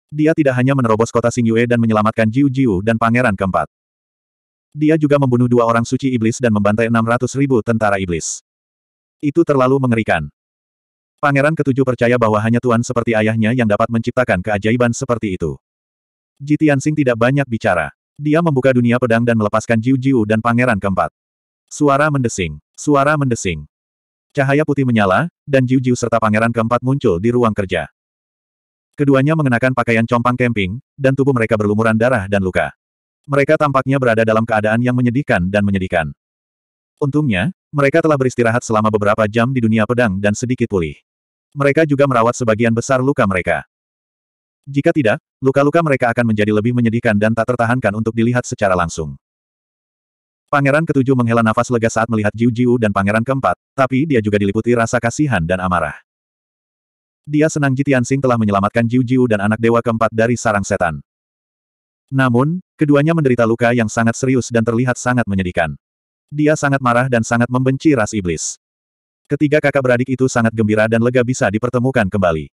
Speaker 1: Dia tidak hanya menerobos kota Xingyue dan menyelamatkan Jiu Jiu dan pangeran keempat. Dia juga membunuh dua orang suci iblis dan membantai 600 ribu tentara iblis. Itu terlalu mengerikan. Pangeran ketujuh percaya bahwa hanya Tuan seperti ayahnya yang dapat menciptakan keajaiban seperti itu. Ji Tianxing tidak banyak bicara. Dia membuka dunia pedang dan melepaskan Jiu Jiu dan pangeran keempat. Suara mendesing. Suara mendesing. Cahaya putih menyala, dan Jiu Jiu serta pangeran keempat muncul di ruang kerja. Keduanya mengenakan pakaian compang camping, dan tubuh mereka berlumuran darah dan luka. Mereka tampaknya berada dalam keadaan yang menyedihkan dan menyedihkan. Untungnya, mereka telah beristirahat selama beberapa jam di dunia pedang dan sedikit pulih. Mereka juga merawat sebagian besar luka mereka. Jika tidak, luka-luka mereka akan menjadi lebih menyedihkan dan tak tertahankan untuk dilihat secara langsung. Pangeran ketujuh menghela nafas lega saat melihat Jiu Jiu dan pangeran keempat, tapi dia juga diliputi rasa kasihan dan amarah. Dia senang Jitian Sing telah menyelamatkan Jiu Jiu dan anak dewa keempat dari sarang setan. Namun, keduanya menderita luka yang sangat serius dan terlihat sangat menyedihkan. Dia sangat marah dan sangat membenci ras iblis. Ketiga kakak beradik itu sangat gembira dan lega bisa dipertemukan kembali.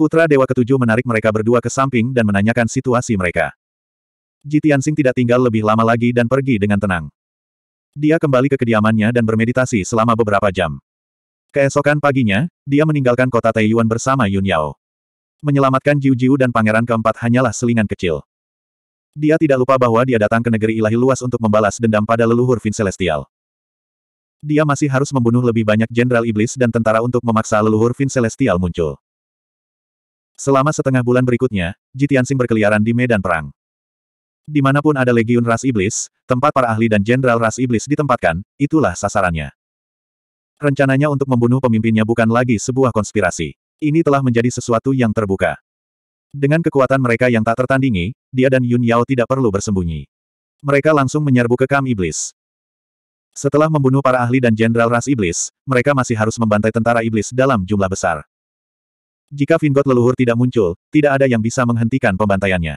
Speaker 1: Putra Dewa Ketujuh menarik mereka berdua ke samping dan menanyakan situasi mereka. Jitian Sing tidak tinggal lebih lama lagi dan pergi dengan tenang. Dia kembali ke kediamannya dan bermeditasi selama beberapa jam. Keesokan paginya, dia meninggalkan kota Taiyuan bersama Yun Yao. Menyelamatkan Jiu Jiu dan pangeran keempat hanyalah selingan kecil. Dia tidak lupa bahwa dia datang ke negeri ilahi luas untuk membalas dendam pada leluhur Vin Celestial. Dia masih harus membunuh lebih banyak jenderal iblis dan tentara untuk memaksa leluhur Vin Celestial muncul. Selama setengah bulan berikutnya, Jitiansing berkeliaran di medan perang. Dimanapun ada legiun ras iblis, tempat para ahli dan jenderal ras iblis ditempatkan, itulah sasarannya. Rencananya untuk membunuh pemimpinnya bukan lagi sebuah konspirasi. Ini telah menjadi sesuatu yang terbuka. Dengan kekuatan mereka yang tak tertandingi, dia dan Yun Yao tidak perlu bersembunyi. Mereka langsung menyerbu ke Kam Iblis. Setelah membunuh para ahli dan jenderal ras iblis, mereka masih harus membantai tentara iblis dalam jumlah besar. Jika Vingot leluhur tidak muncul, tidak ada yang bisa menghentikan pembantaiannya.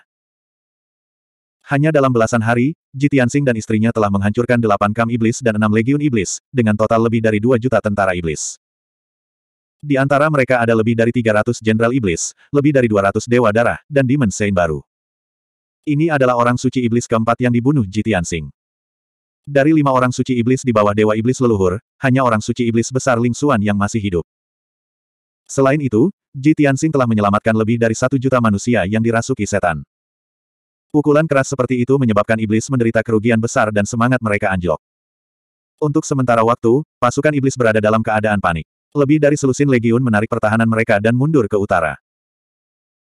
Speaker 1: Hanya dalam belasan hari, Ji dan istrinya telah menghancurkan delapan kam iblis dan enam legiun iblis, dengan total lebih dari dua juta tentara iblis. Di antara mereka ada lebih dari 300 jenderal iblis, lebih dari 200 dewa darah, dan Demon Saint baru. Ini adalah orang suci iblis keempat yang dibunuh Ji Dari lima orang suci iblis di bawah dewa iblis leluhur, hanya orang suci iblis besar Ling Xuan yang masih hidup. Selain itu, Ji telah menyelamatkan lebih dari satu juta manusia yang dirasuki setan. Pukulan keras seperti itu menyebabkan iblis menderita kerugian besar dan semangat mereka anjlok. Untuk sementara waktu, pasukan iblis berada dalam keadaan panik. Lebih dari selusin legiun menarik pertahanan mereka dan mundur ke utara.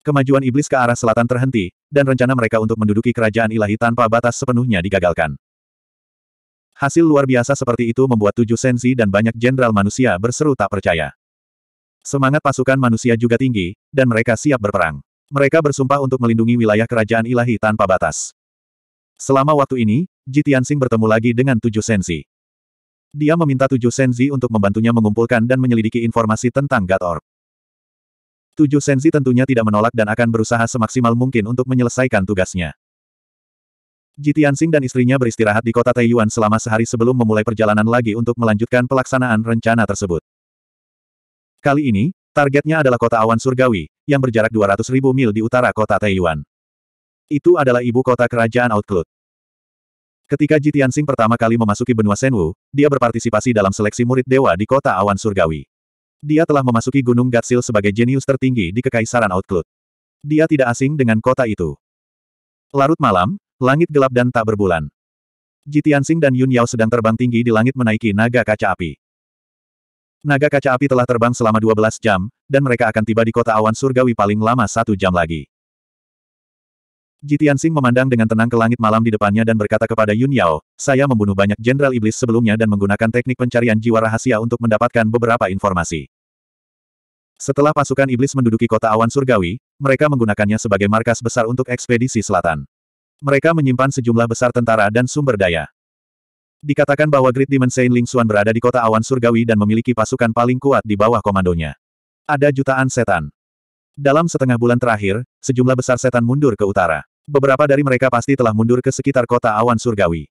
Speaker 1: Kemajuan iblis ke arah selatan terhenti, dan rencana mereka untuk menduduki kerajaan ilahi tanpa batas sepenuhnya digagalkan. Hasil luar biasa seperti itu membuat tujuh sensi dan banyak jenderal manusia berseru tak percaya. Semangat pasukan manusia juga tinggi, dan mereka siap berperang. Mereka bersumpah untuk melindungi wilayah kerajaan ilahi tanpa batas. Selama waktu ini, Ji bertemu lagi dengan tujuh sensi. Dia meminta tujuh sensi untuk membantunya mengumpulkan dan menyelidiki informasi tentang God Orb. Tujuh sensi tentunya tidak menolak dan akan berusaha semaksimal mungkin untuk menyelesaikan tugasnya. Jitiansing dan istrinya beristirahat di kota Taiyuan selama sehari sebelum memulai perjalanan lagi untuk melanjutkan pelaksanaan rencana tersebut. Kali ini, targetnya adalah kota awan surgawi, yang berjarak ribu mil di utara kota Taiyuan. Itu adalah ibu kota kerajaan Outcloud. Ketika Ji Tianxing pertama kali memasuki benua Senwu, dia berpartisipasi dalam seleksi murid dewa di kota awan surgawi. Dia telah memasuki Gunung Gatsil sebagai jenius tertinggi di Kekaisaran Outcloud. Dia tidak asing dengan kota itu. Larut malam, langit gelap dan tak berbulan. Ji Tianxing dan Yun Yao sedang terbang tinggi di langit menaiki naga kaca api. Naga kaca api telah terbang selama 12 jam, dan mereka akan tiba di kota awan surgawi paling lama satu jam lagi. Jitian Sing memandang dengan tenang ke langit malam di depannya dan berkata kepada Yun Yao, saya membunuh banyak jenderal iblis sebelumnya dan menggunakan teknik pencarian jiwa rahasia untuk mendapatkan beberapa informasi. Setelah pasukan iblis menduduki kota awan surgawi, mereka menggunakannya sebagai markas besar untuk ekspedisi selatan. Mereka menyimpan sejumlah besar tentara dan sumber daya. Dikatakan bahwa Great Demon Saint Ling Xuan berada di kota awan surgawi dan memiliki pasukan paling kuat di bawah komandonya. Ada jutaan setan. Dalam setengah bulan terakhir, sejumlah besar setan mundur ke utara. Beberapa dari mereka pasti telah mundur ke sekitar kota awan surgawi.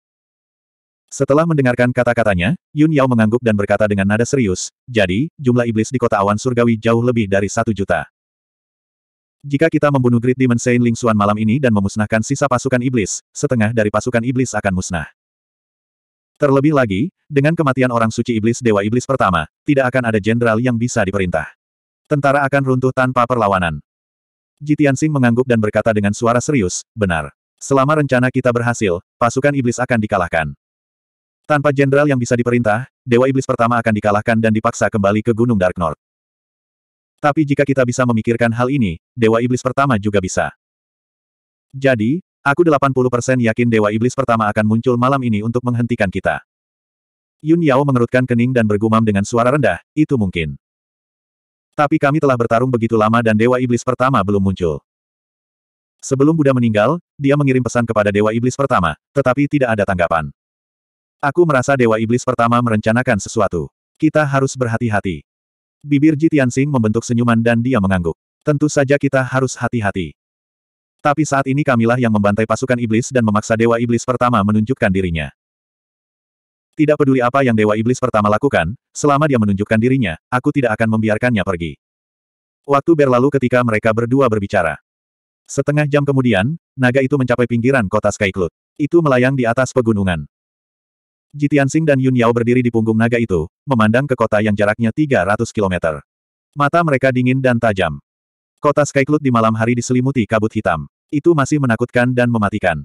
Speaker 1: Setelah mendengarkan kata-katanya, Yun Yao mengangguk dan berkata dengan nada serius, jadi, jumlah iblis di kota awan surgawi jauh lebih dari satu juta. Jika kita membunuh Great Demon Saint Ling Xuan malam ini dan memusnahkan sisa pasukan iblis, setengah dari pasukan iblis akan musnah. Terlebih lagi, dengan kematian orang suci iblis Dewa Iblis pertama, tidak akan ada jenderal yang bisa diperintah. Tentara akan runtuh tanpa perlawanan. Jitian Sing mengangguk dan berkata dengan suara serius, benar. Selama rencana kita berhasil, pasukan iblis akan dikalahkan. Tanpa jenderal yang bisa diperintah, Dewa Iblis pertama akan dikalahkan dan dipaksa kembali ke Gunung Dark North. Tapi jika kita bisa memikirkan hal ini, Dewa Iblis pertama juga bisa. Jadi, Aku 80% yakin Dewa Iblis pertama akan muncul malam ini untuk menghentikan kita. Yun Yao mengerutkan kening dan bergumam dengan suara rendah, itu mungkin. Tapi kami telah bertarung begitu lama dan Dewa Iblis pertama belum muncul. Sebelum Buddha meninggal, dia mengirim pesan kepada Dewa Iblis pertama, tetapi tidak ada tanggapan. Aku merasa Dewa Iblis pertama merencanakan sesuatu. Kita harus berhati-hati. Bibir Jitian Tianxing membentuk senyuman dan dia mengangguk. Tentu saja kita harus hati-hati. Tapi saat ini kamilah yang membantai pasukan iblis dan memaksa Dewa Iblis pertama menunjukkan dirinya. Tidak peduli apa yang Dewa Iblis pertama lakukan, selama dia menunjukkan dirinya, aku tidak akan membiarkannya pergi. Waktu berlalu ketika mereka berdua berbicara. Setengah jam kemudian, naga itu mencapai pinggiran kota Skycloud. Itu melayang di atas pegunungan. Jitiansing dan Yun Yao berdiri di punggung naga itu, memandang ke kota yang jaraknya 300 km. Mata mereka dingin dan tajam. Kota Skycloud di malam hari diselimuti kabut hitam. Itu masih menakutkan dan mematikan.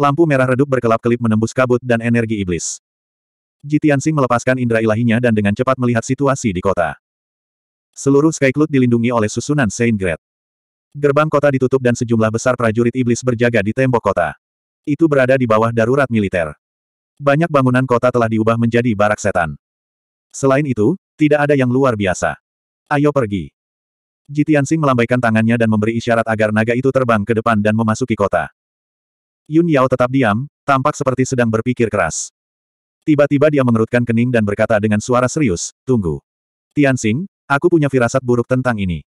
Speaker 1: Lampu merah redup berkelap-kelip menembus kabut dan energi iblis. Jitiansing melepaskan indera ilahinya dan dengan cepat melihat situasi di kota. Seluruh Skycloud dilindungi oleh susunan Saint Grade. Gerbang kota ditutup dan sejumlah besar prajurit iblis berjaga di tembok kota. Itu berada di bawah darurat militer. Banyak bangunan kota telah diubah menjadi barak setan. Selain itu, tidak ada yang luar biasa. Ayo pergi. Jitiansing melambaikan tangannya dan memberi isyarat agar naga itu terbang ke depan dan memasuki kota. Yun Yao tetap diam, tampak seperti sedang berpikir keras. Tiba-tiba dia mengerutkan kening dan berkata dengan suara serius, Tunggu. Tiansing, aku punya firasat buruk tentang ini.